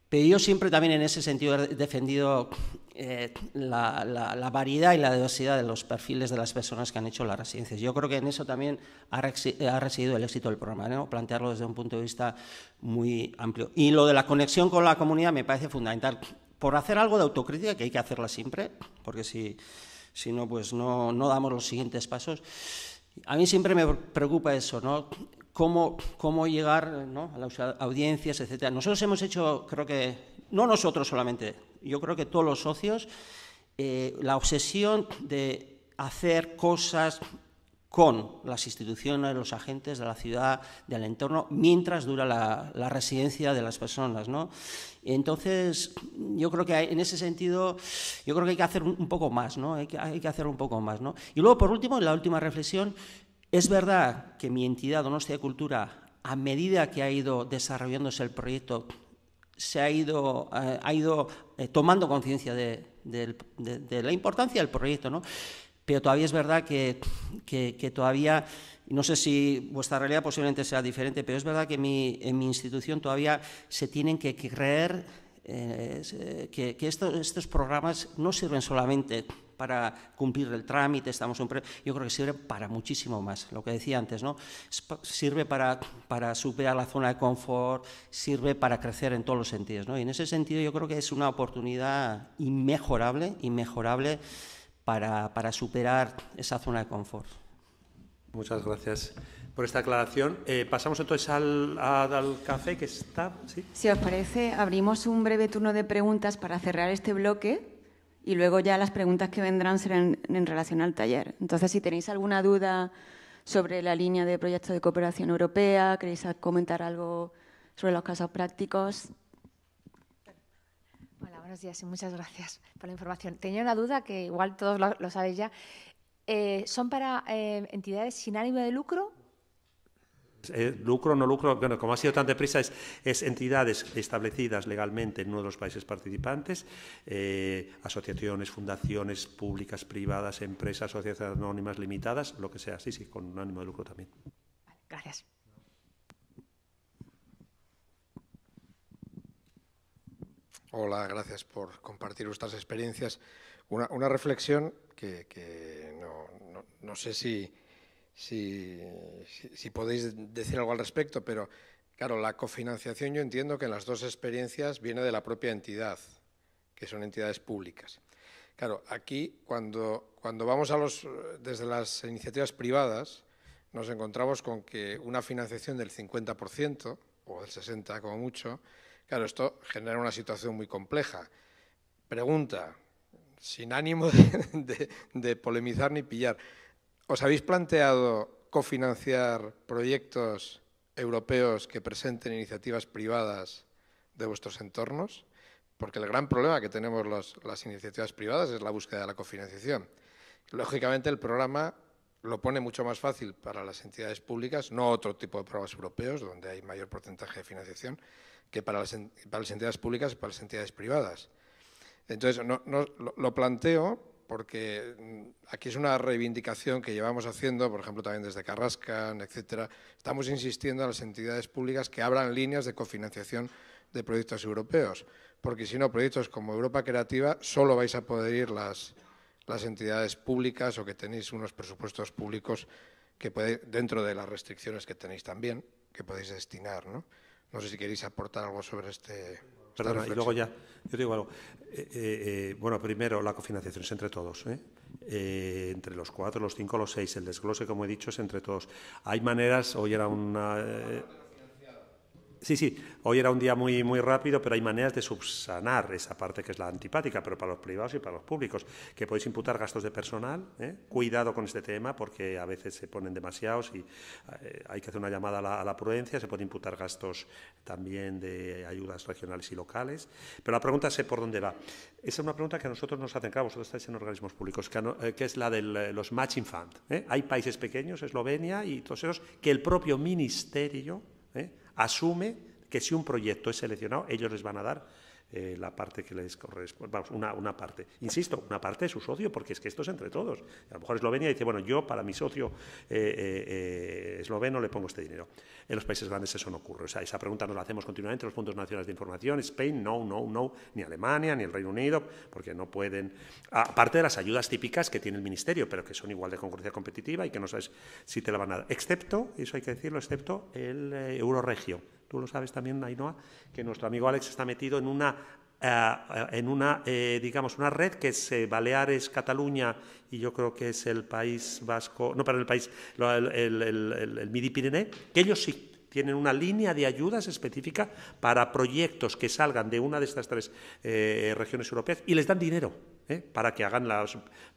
Pero yo siempre también en ese sentido he defendido eh, la, la, variedad y la diversidad de los perfiles de las personas que han hecho las residencias. Yo creo que en eso también ha, ha residido el éxito del programa, ¿no? plantearlo desde un punto de vista muy amplio. Y lo de la conexión con la comunidad me parece fundamental. Por hacer algo de autocrítica, que hay que hacerla siempre, porque si si no, pues no, no damos los siguientes pasos. A mí siempre me preocupa eso, ¿no? Cómo, cómo llegar a las audiencias, etcétera. Nosotros hemos hecho, creo que, no nosotros solamente, yo creo que todos los socios, eh, la obsesión de hacer cosas, con las instituciones, los agentes de la ciudad, del entorno, mientras dura la, residencia de las personas. ¿no? Entonces, yo creo que en ese sentido, yo creo que hay que hacer un poco más, ¿no? Hay que, hacer un poco más, ¿no? Y luego, por último, en la última reflexión, es verdad que mi entidad, Donostia de Cultura, a medida que ha ido desarrollándose el proyecto, se ha ido, eh, ha ido eh, tomando conciencia de, de la importancia del proyecto, ¿no? pero todavía es verdad que, que, todavía no sé si vuestra realidad posiblemente sea diferente, pero es verdad que mi, en mi institución todavía se tienen que creer eh, que, estos, programas no sirven solamente para cumplir el trámite, estamos yo creo que sirve para muchísimo más, lo que decía antes, ¿no? Sirve para, para superar la zona de confort, sirve para crecer en todos los sentidos, ¿no? Y en ese sentido yo creo que es una oportunidad inmejorable, inmejorable para, superar esa zona de confort. Muchas gracias por esta aclaración. Eh, pasamos entonces al, café que está. Si os parece, abrimos un breve turno de preguntas para cerrar este bloque y luego ya las preguntas que vendrán serán en, en relación al taller. Entonces, si tenéis alguna duda sobre la línea de proyectos de cooperación europea, queréis comentar algo sobre los casos prácticos, Buenos días y muchas gracias por la información. Tenía una duda que igual todos lo, sabéis ya. Eh, ¿Son para eh, entidades sin ánimo de lucro? Eh, lucro, no lucro, bueno, como ha sido tan deprisa, es, entidades establecidas legalmente en uno de los países participantes, asociaciones, fundaciones públicas, privadas, empresas, sociedades anónimas limitadas, lo que sea, sí, sí, con ánimo de lucro también. gracias. Hola, gracias por compartir vuestras experiencias. Una, reflexión que, no, sé si, podéis decir algo al respecto, pero claro, la cofinanciación yo entiendo que en las dos experiencias viene de la propia entidad, que son entidades públicas. Claro, aquí cuando, vamos a los, desde las iniciativas privadas, nos encontramos con que una financiación del 50% o del 60% como mucho, Claro, esto genera una situación muy compleja. Pregunta, sin ánimo de, polemizar ni pillar. ¿Os habéis planteado cofinanciar proyectos europeos que presenten iniciativas privadas de vuestros entornos? Porque el gran problema que tenemos las iniciativas privadas es la búsqueda de la cofinanciación. Lógicamente el programa lo pone mucho más fácil para las entidades públicas, no otro tipo de programas europeos, donde hay mayor porcentaje de financiación, que para las, para las entidades públicas y para las entidades privadas. Entonces, no, lo planteo porque mm, aquí es una reivindicación que llevamos haciendo, por ejemplo, también desde Carrascan, etcétera. Estamos insistiendo a las entidades públicas que abran líneas de cofinanciación de proyectos europeos, porque si no, proyectos como Europa Creativa solo vais a poder ir las, las entidades públicas o que tenéis unos presupuestos públicos que dentro de las restricciones que tenéis también, que podéis destinar, ¿no? No sé si queréis aportar algo sobre este. Perdona, y luego ya, yo digo algo. Eh, eh, eh, bueno, primero, la cofinanciación es entre todos. ¿eh? entre los cuatro, los cinco, los seis. El desglose, como he dicho, es entre todos. Hay maneras, hoy era una. Sí, sí, hoy era un día muy, muy rápido, pero hay maneras de subsanar esa parte que es la antipática, pero para los privados y para los públicos, que podéis imputar gastos de personal, ¿eh? cuidado con este tema porque a veces se ponen demasiados y eh, hay que hacer una llamada a la, prudencia, se puede imputar gastos también de ayudas regionales y locales, pero la pregunta es por dónde va. Esa es una pregunta que a nosotros nos hacen, claro, vosotros estáis en organismos públicos, que, eh, es la de los matching fund. Hay países pequeños, Eslovenia y todos esos, que el propio ministerio asume que si un proyecto es seleccionado, ellos les van a dar eh, la parte que les corresponde, vamos, una, una, parte. Insisto, una parte de su socio, porque es que esto es entre todos. A lo mejor Eslovenia dice, bueno, yo para mi socio eh, eh, esloveno le pongo este dinero. En los países grandes eso no ocurre. O sea, esa pregunta nos la hacemos continuamente, los puntos nacionales de información, Spain, no, no, no, ni Alemania, ni el Reino Unido, porque no pueden, aparte de las ayudas típicas que tiene el Ministerio, pero que son igual de concurrencia competitiva y que no sabes si te la van a dar, excepto, eso hay que decirlo, excepto el Euroregio tú lo sabes también, Nainoa, que nuestro amigo Alex está metido en una eh, eh, en una, eh, digamos, una red que es Baleares, Cataluña y yo creo que es el País Vasco, no, para el País, el, Midi Pirene, que ellos sí tienen una línea de ayudas específica para proyectos que salgan de una de estas tres regiones europeas y les dan dinero para que hagan la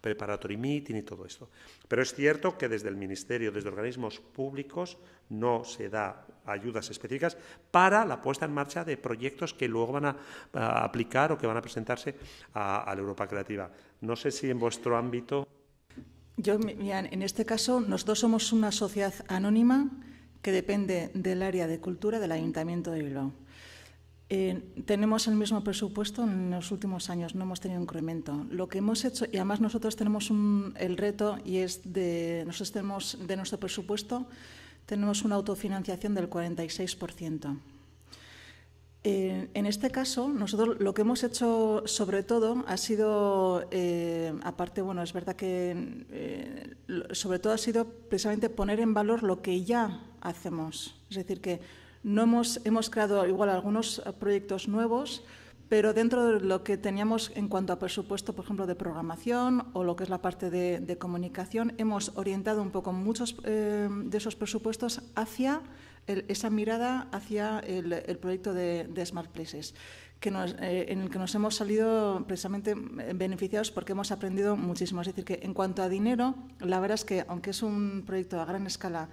preparatory meeting y todo esto. Pero es cierto que desde el Ministerio, desde organismos públicos, no se da ayudas específicas para la puesta en marcha de proyectos que luego van a, aplicar o que van a presentarse a, la Europa Creativa. No sé si en vuestro ámbito. Yo, en este caso, nosotros somos una sociedad anónima que depende del área de cultura del Ayuntamiento de Bilbao. Eh, tenemos el mismo presupuesto en los últimos años, no hemos tenido incremento. Lo que hemos hecho, y además nosotros tenemos el reto, y es de, de nuestro presupuesto tenemos una autofinanciación del 46%. Eh, en este caso, nosotros lo que hemos hecho sobre todo ha sido, eh, aparte, bueno, es verdad que eh, sobre todo ha sido precisamente poner en valor lo que ya hacemos. Es decir, que no hemos creado igual algunos proyectos nuevos, pero dentro de lo que teníamos en cuanto a presupuesto, por ejemplo, de programación o lo que es la parte de, comunicación, hemos orientado un poco muchos eh, de esos presupuestos hacia esa mirada, hacia el, proyecto de, Smart Places, que nos, eh, en el que nos hemos salido precisamente beneficiados porque hemos aprendido muchísimo. Es decir, que en cuanto a dinero, la verdad es que, aunque es un proyecto a gran escala,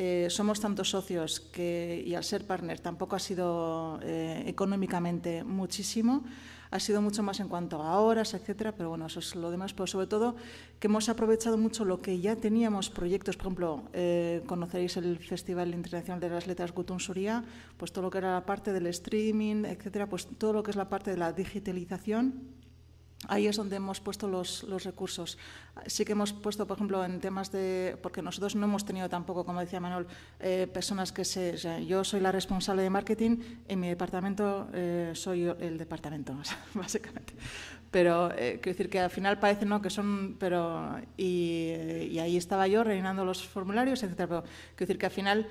eh, somos tantos socios que, y al ser partner tampoco ha sido eh, económicamente muchísimo, ha sido mucho más en cuanto a horas, etcétera, pero bueno, eso es lo demás, pero sobre todo que hemos aprovechado mucho lo que ya teníamos proyectos, por ejemplo, eh, conoceréis el Festival Internacional de las Letras Gutun pues todo lo que era la parte del streaming, etcétera, pues todo lo que es la parte de la digitalización Ahí es donde hemos puesto los, recursos. Sí que hemos puesto, por ejemplo, en temas de... porque nosotros no hemos tenido tampoco, como decía Manuel, eh, personas que se... yo soy la responsable de marketing, en mi departamento eh, soy el departamento, básicamente. Pero eh, quiero decir que al final parece no que son... pero y, ahí estaba yo rellenando los formularios, etc. quiero decir que al final...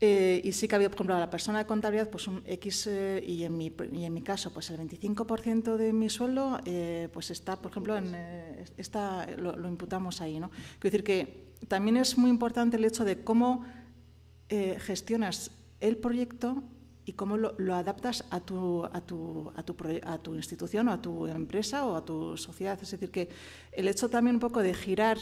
Eh, y sí que había, por ejemplo, a la persona de contabilidad, pues un X, eh, y, en mi, y en mi caso, pues el 25% de mi sueldo, eh, pues está, por ejemplo, en, está, lo, imputamos ahí, ¿no? Quiero decir que también es muy importante el hecho de cómo gestionas el proyecto y cómo lo, adaptas a tu, a tu, a, tu, a, tu institución o a tu empresa o a tu sociedad. Es decir, que el hecho también un poco de girar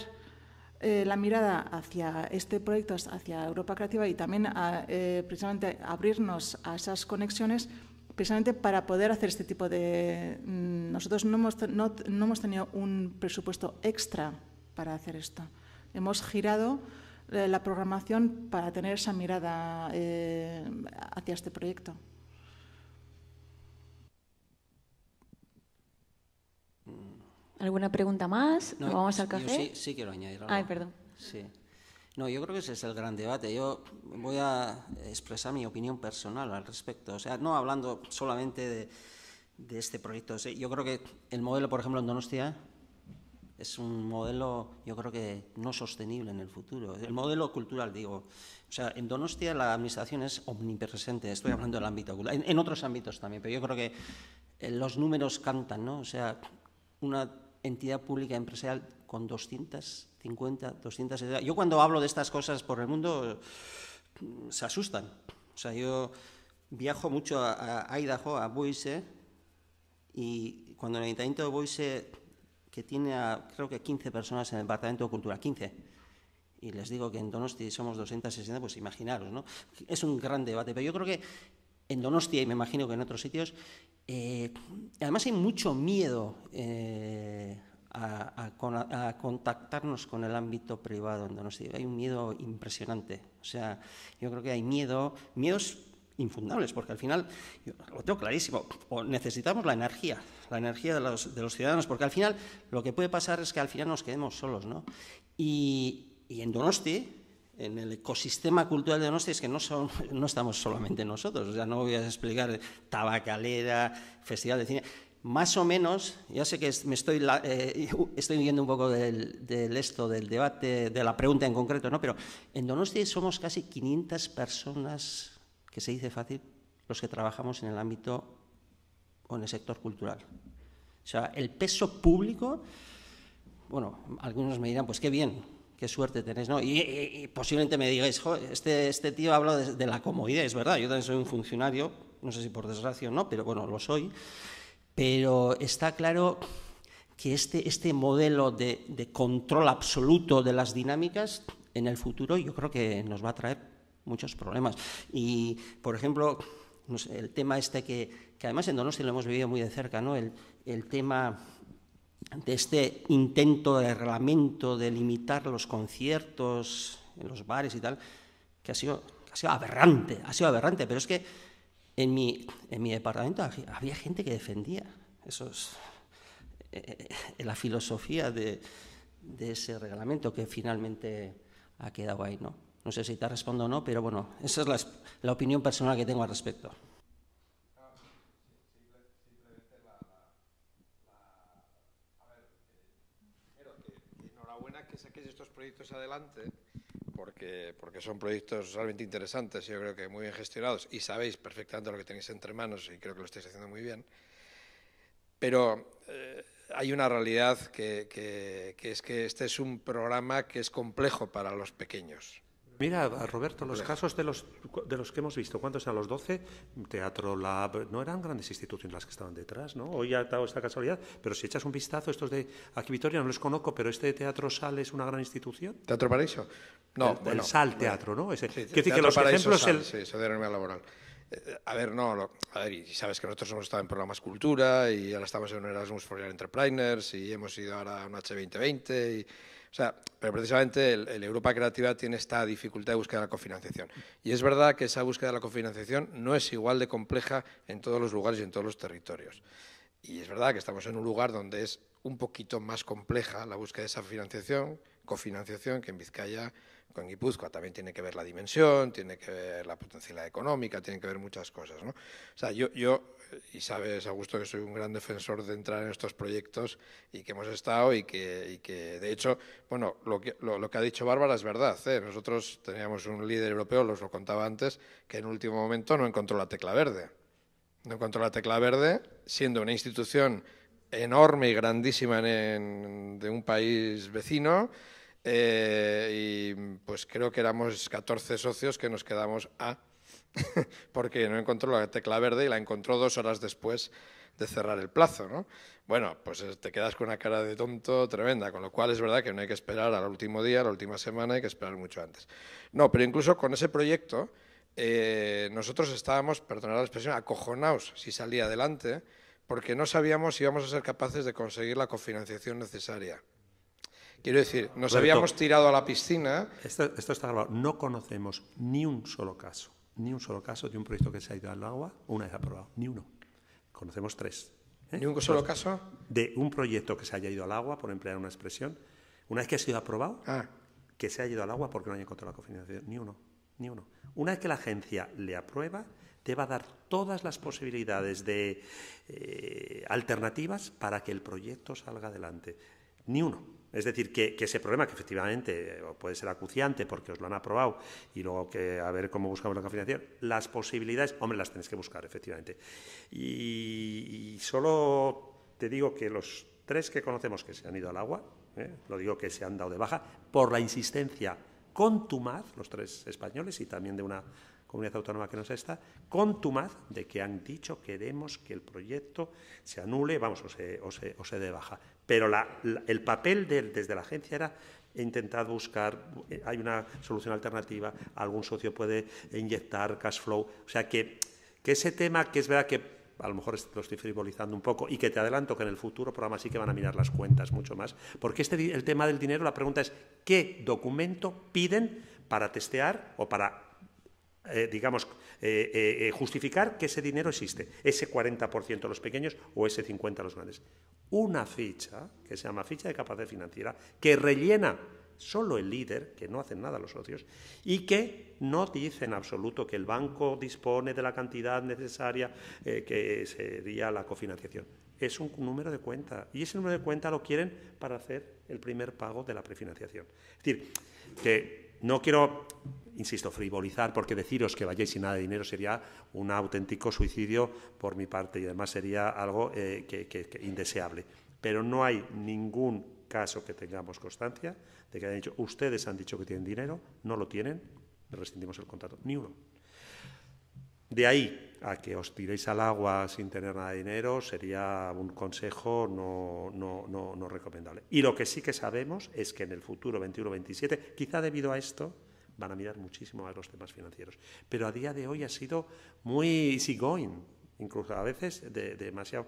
eh, la mirada hacia este proyecto, hacia Europa Creativa y también eh, precisamente abrirnos a esas conexiones precisamente para poder hacer este tipo de... Mm, nosotros no hemos, no, tenido un presupuesto extra para hacer esto. Hemos girado eh, la programación para tener esa mirada hacia este proyecto. ¿Alguna pregunta más? ¿Vamos al café? Yo sí, quiero añadir algo. Ay, perdón. Sí. No, yo creo que ese es el gran debate. Yo voy a expresar mi opinión personal al respecto. O sea, no hablando solamente de, este proyecto. yo creo que el modelo, por ejemplo, en Donostia es un modelo, yo creo que no sostenible en el futuro. El modelo cultural, digo. O sea, en Donostia la administración es omnipresente. Estoy hablando del ámbito cultural. en otros ámbitos también, pero yo creo que eh, los números cantan, ¿no? O sea, una entidad pública empresarial con 250, 200... Yo cuando hablo de estas cosas por el mundo se asustan. O sea, yo viajo mucho a, Idaho, a Boise, y cuando en el Ayuntamiento de Boise, que tiene a, creo que 15 personas en el Departamento de Cultura, 15, y les digo que en Donosti somos 260, pues imaginaros, ¿no? Es un gran debate, pero yo creo que en Donostia y me imagino que en otros sitios. Eh, además hay mucho miedo eh, a, contactarnos con el ámbito privado en Donostia. Hay un miedo impresionante. O sea, yo creo que hay miedo, miedos infundables, porque al final, lo tengo clarísimo, necesitamos la energía, la energía de los, ciudadanos, porque al final lo que puede pasar es que al final nos quedemos solos, ¿no? Y, en Donostia, en el ecosistema cultural de Donostia es que no, no estamos solamente nosotros, o sea, no voy a explicar tabacalera, festival de cine, más o menos, ya sé que me estoy, eh, estoy viendo un poco del, del, esto, del debate, de la pregunta en concreto, ¿no? pero en Donostia somos casi 500 personas, que se dice fácil, los que trabajamos en el ámbito o en el sector cultural. O sea, el peso público, bueno, algunos me dirán, pues qué bien, qué suerte tenéis, ¿no? Y, posiblemente me digáis, este, este tío habla de, la comodidad, es verdad, yo también soy un funcionario, no sé si por desgracia o no, pero bueno, lo soy, pero está claro que este, este modelo de, control absoluto de las dinámicas en el futuro yo creo que nos va a traer muchos problemas. Y, por ejemplo, el tema este que, además en Donostia lo hemos vivido muy de cerca, ¿no? El, el tema de este intento de reglamento de limitar los conciertos en los bares y tal, que ha sido, aberrante, ha sido aberrante, pero es que en mi, departamento había gente que defendía esos, eh, eh, la filosofía de, ese reglamento que finalmente ha quedado ahí, ¿no? No sé si te respondo o no, pero bueno, esa es la opinión personal que tengo al respecto. adelante porque, porque son proyectos realmente interesantes, yo creo que muy bien gestionados y sabéis perfectamente lo que tenéis entre manos y creo que lo estáis haciendo muy bien. Pero eh, hay una realidad que es que este es un programa que es complejo para los pequeños. Mira, Roberto, los casos de los, de los que hemos visto, ¿cuántos eran los 12? Teatro Lab, no eran grandes instituciones las que estaban detrás, ¿no? Hoy ha dado esta casualidad, pero si echas un vistazo, estos de aquí Vitoria no los conozco, pero este Teatro Sal es una gran institución. ¿Teatro Paraíso? No, el, Sal Teatro, ¿no? Ese, sí, Teatro que los ejemplos. Sal, el, sí, laboral. Eh, a ver, no, a ver, y sabes que nosotros hemos estado en programas Cultura y ahora estamos en un Erasmus for Entrepreneurs y hemos ido ahora a un H2020 y, o sea, pero precisamente el, Europa Creativa tiene esta dificultad de búsqueda de la cofinanciación. Y es verdad que esa búsqueda de la cofinanciación no es igual de compleja en todos los lugares y en todos los territorios. Y es verdad que estamos en un lugar donde es un poquito más compleja la búsqueda de esa financiación, cofinanciación, que en Vizcaya, con Guipúzcoa también tiene que ver la dimensión, tiene que ver la potencialidad económica, tiene que ver muchas cosas. ¿no? O sea, yo, yo, y sabes, Augusto, que soy un gran defensor de entrar en estos proyectos y que hemos estado y que, y que de hecho, bueno, lo que, lo, que ha dicho Bárbara es verdad. ¿eh? Nosotros teníamos un líder europeo, los lo contaba antes, que en último momento no encontró la tecla verde. No encontró la tecla verde, siendo una institución enorme y grandísima en, de un país vecino eh, y pues creo que éramos 14 socios que nos quedamos a, porque no encontró la tecla verde y la encontró dos horas después de cerrar el plazo, ¿no? Bueno, pues eh, te quedas con una cara de tonto tremenda, con lo cual es verdad que no hay que esperar al último día, a la última semana, hay que esperar mucho antes. No, pero incluso con ese proyecto eh, nosotros estábamos, perdonad la expresión, acojonados si salía adelante, porque no sabíamos si íbamos a ser capaces de conseguir la cofinanciación necesaria. Quiero decir, nos habíamos tirado a la piscina. Esto, está grabado. No conocemos ni un solo caso, ni un solo caso de un proyecto que se haya ido al agua una vez aprobado, ni uno. Conocemos tres. ¿eh? ¿Ni un solo caso? De un proyecto que se haya ido al agua, por emplear una expresión, una vez que ha sido aprobado, ah. que se haya ido al agua porque no haya encontrado la cofinanciación. Ni uno, ni uno. Una vez que la agencia le aprueba, te va a dar todas las posibilidades de eh, alternativas para que el proyecto salga adelante. Ni uno. Es decir, que, ese problema que efectivamente puede ser acuciante porque os lo han aprobado y luego que a ver cómo buscamos la financiación, las posibilidades, hombre, las tenéis que buscar, efectivamente. Y, solo te digo que los tres que conocemos que se han ido al agua, ¿eh? lo digo que se han dado de baja, por la insistencia con contumaz, los tres españoles y también de una comunidad autónoma que no es esta, contumaz de que han dicho queremos que el proyecto se anule, vamos, o se, o dé baja. Pero el papel de, desde la agencia era intentar buscar, eh, hay una solución alternativa, algún socio puede inyectar cash flow. O sea, que, que ese tema, que es verdad que a lo mejor lo estoy frivolizando un poco, y que te adelanto que en el futuro programa sí que van a mirar las cuentas mucho más, porque este, el tema del dinero, la pregunta es, ¿qué documento piden para testear o para eh, digamos, eh, eh, justificar que ese dinero existe, ese 40% a los pequeños o ese 50% a los grandes. Una ficha, que se llama ficha de capacidad financiera, que rellena solo el líder, que no hacen nada los socios, y que no dice en absoluto que el banco dispone de la cantidad necesaria que sería la cofinanciación. Es un número de cuenta, y ese número de cuenta lo quieren para hacer el primer pago de la prefinanciación. Es decir, que no quiero, insisto, frivolizar porque deciros que vayáis sin nada de dinero sería un auténtico suicidio por mi parte y además sería algo eh, que, indeseable. Pero no hay ningún caso que tengamos constancia de que hayan dicho, ustedes han dicho que tienen dinero, no lo tienen, rescindimos el contrato. Ni uno. De ahí a que os tiréis al agua sin tener nada de dinero sería un consejo no, no, recomendable. Y lo que sí que sabemos es que en el futuro 21-27, quizá debido a esto, van a mirar muchísimo más los temas financieros. Pero a día de hoy ha sido muy going, incluso a veces demasiado.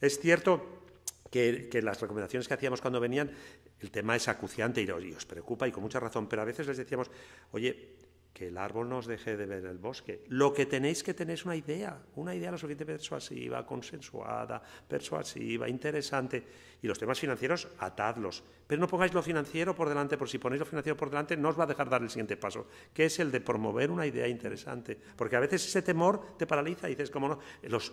Es cierto que, las recomendaciones que hacíamos cuando venían, el tema es acuciante y os preocupa y con mucha razón, pero a veces les decíamos, oye, que el árbol nos deje de ver el bosque. Lo que tenéis que tener es una idea, una idea lo suficiente persuasiva, consensuada, persuasiva, interesante. Y los temas financieros, atadlos. Pero no pongáis lo financiero por delante, porque si ponéis lo financiero por delante, no os va a dejar dar el siguiente paso, que es el de promover una idea interesante. Porque a veces ese temor te paraliza y dices, ¿cómo no?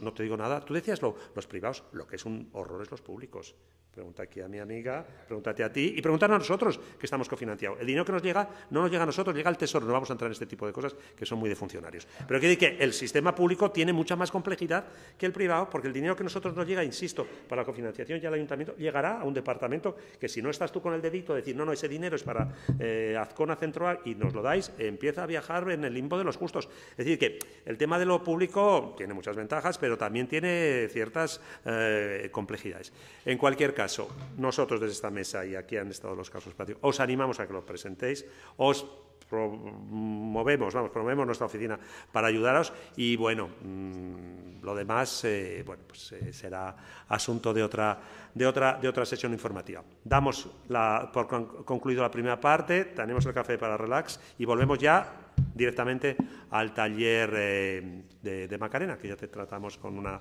no te digo nada. Tú decías lo, los privados, lo que es un horror es los públicos. Pregunta aquí a mi amiga, pregúntate a ti y pregúntanos a nosotros que estamos cofinanciados. El dinero que nos llega no nos llega a nosotros, llega al tesoro, no vamos a en este tipo de cosas que son muy de funcionarios. Pero quiere decir que el sistema público tiene mucha más complejidad que el privado, porque el dinero que nosotros nos llega, insisto, para la cofinanciación y al ayuntamiento, llegará a un departamento que si no estás tú con el dedito, decir, no, no, ese dinero es para eh, Azcona Central y nos lo dais, empieza a viajar en el limbo de los justos. Es decir, que el tema de lo público tiene muchas ventajas, pero también tiene ciertas eh, complejidades. En cualquier caso, nosotros desde esta mesa, y aquí han estado los casos, os animamos a que lo presentéis, os promovemos, vamos, promovemos nuestra oficina para ayudaros y bueno, mm, lo demás eh, bueno, pues, eh, será asunto de otra, de, otra, de otra sesión informativa. Damos la, por concluido la primera parte, tenemos el café para relax y volvemos ya directamente al taller eh, de Macarena, que ya te tratamos con una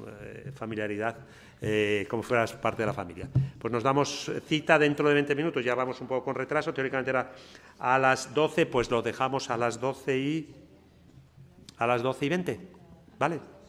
eh, familiaridad, eh, como fueras parte de la familia. Pues nos damos cita dentro de 20 minutos, ya vamos un poco con retraso, teóricamente era a las 12, pues lo dejamos a las 12 y... a las 12 y 20, ¿vale?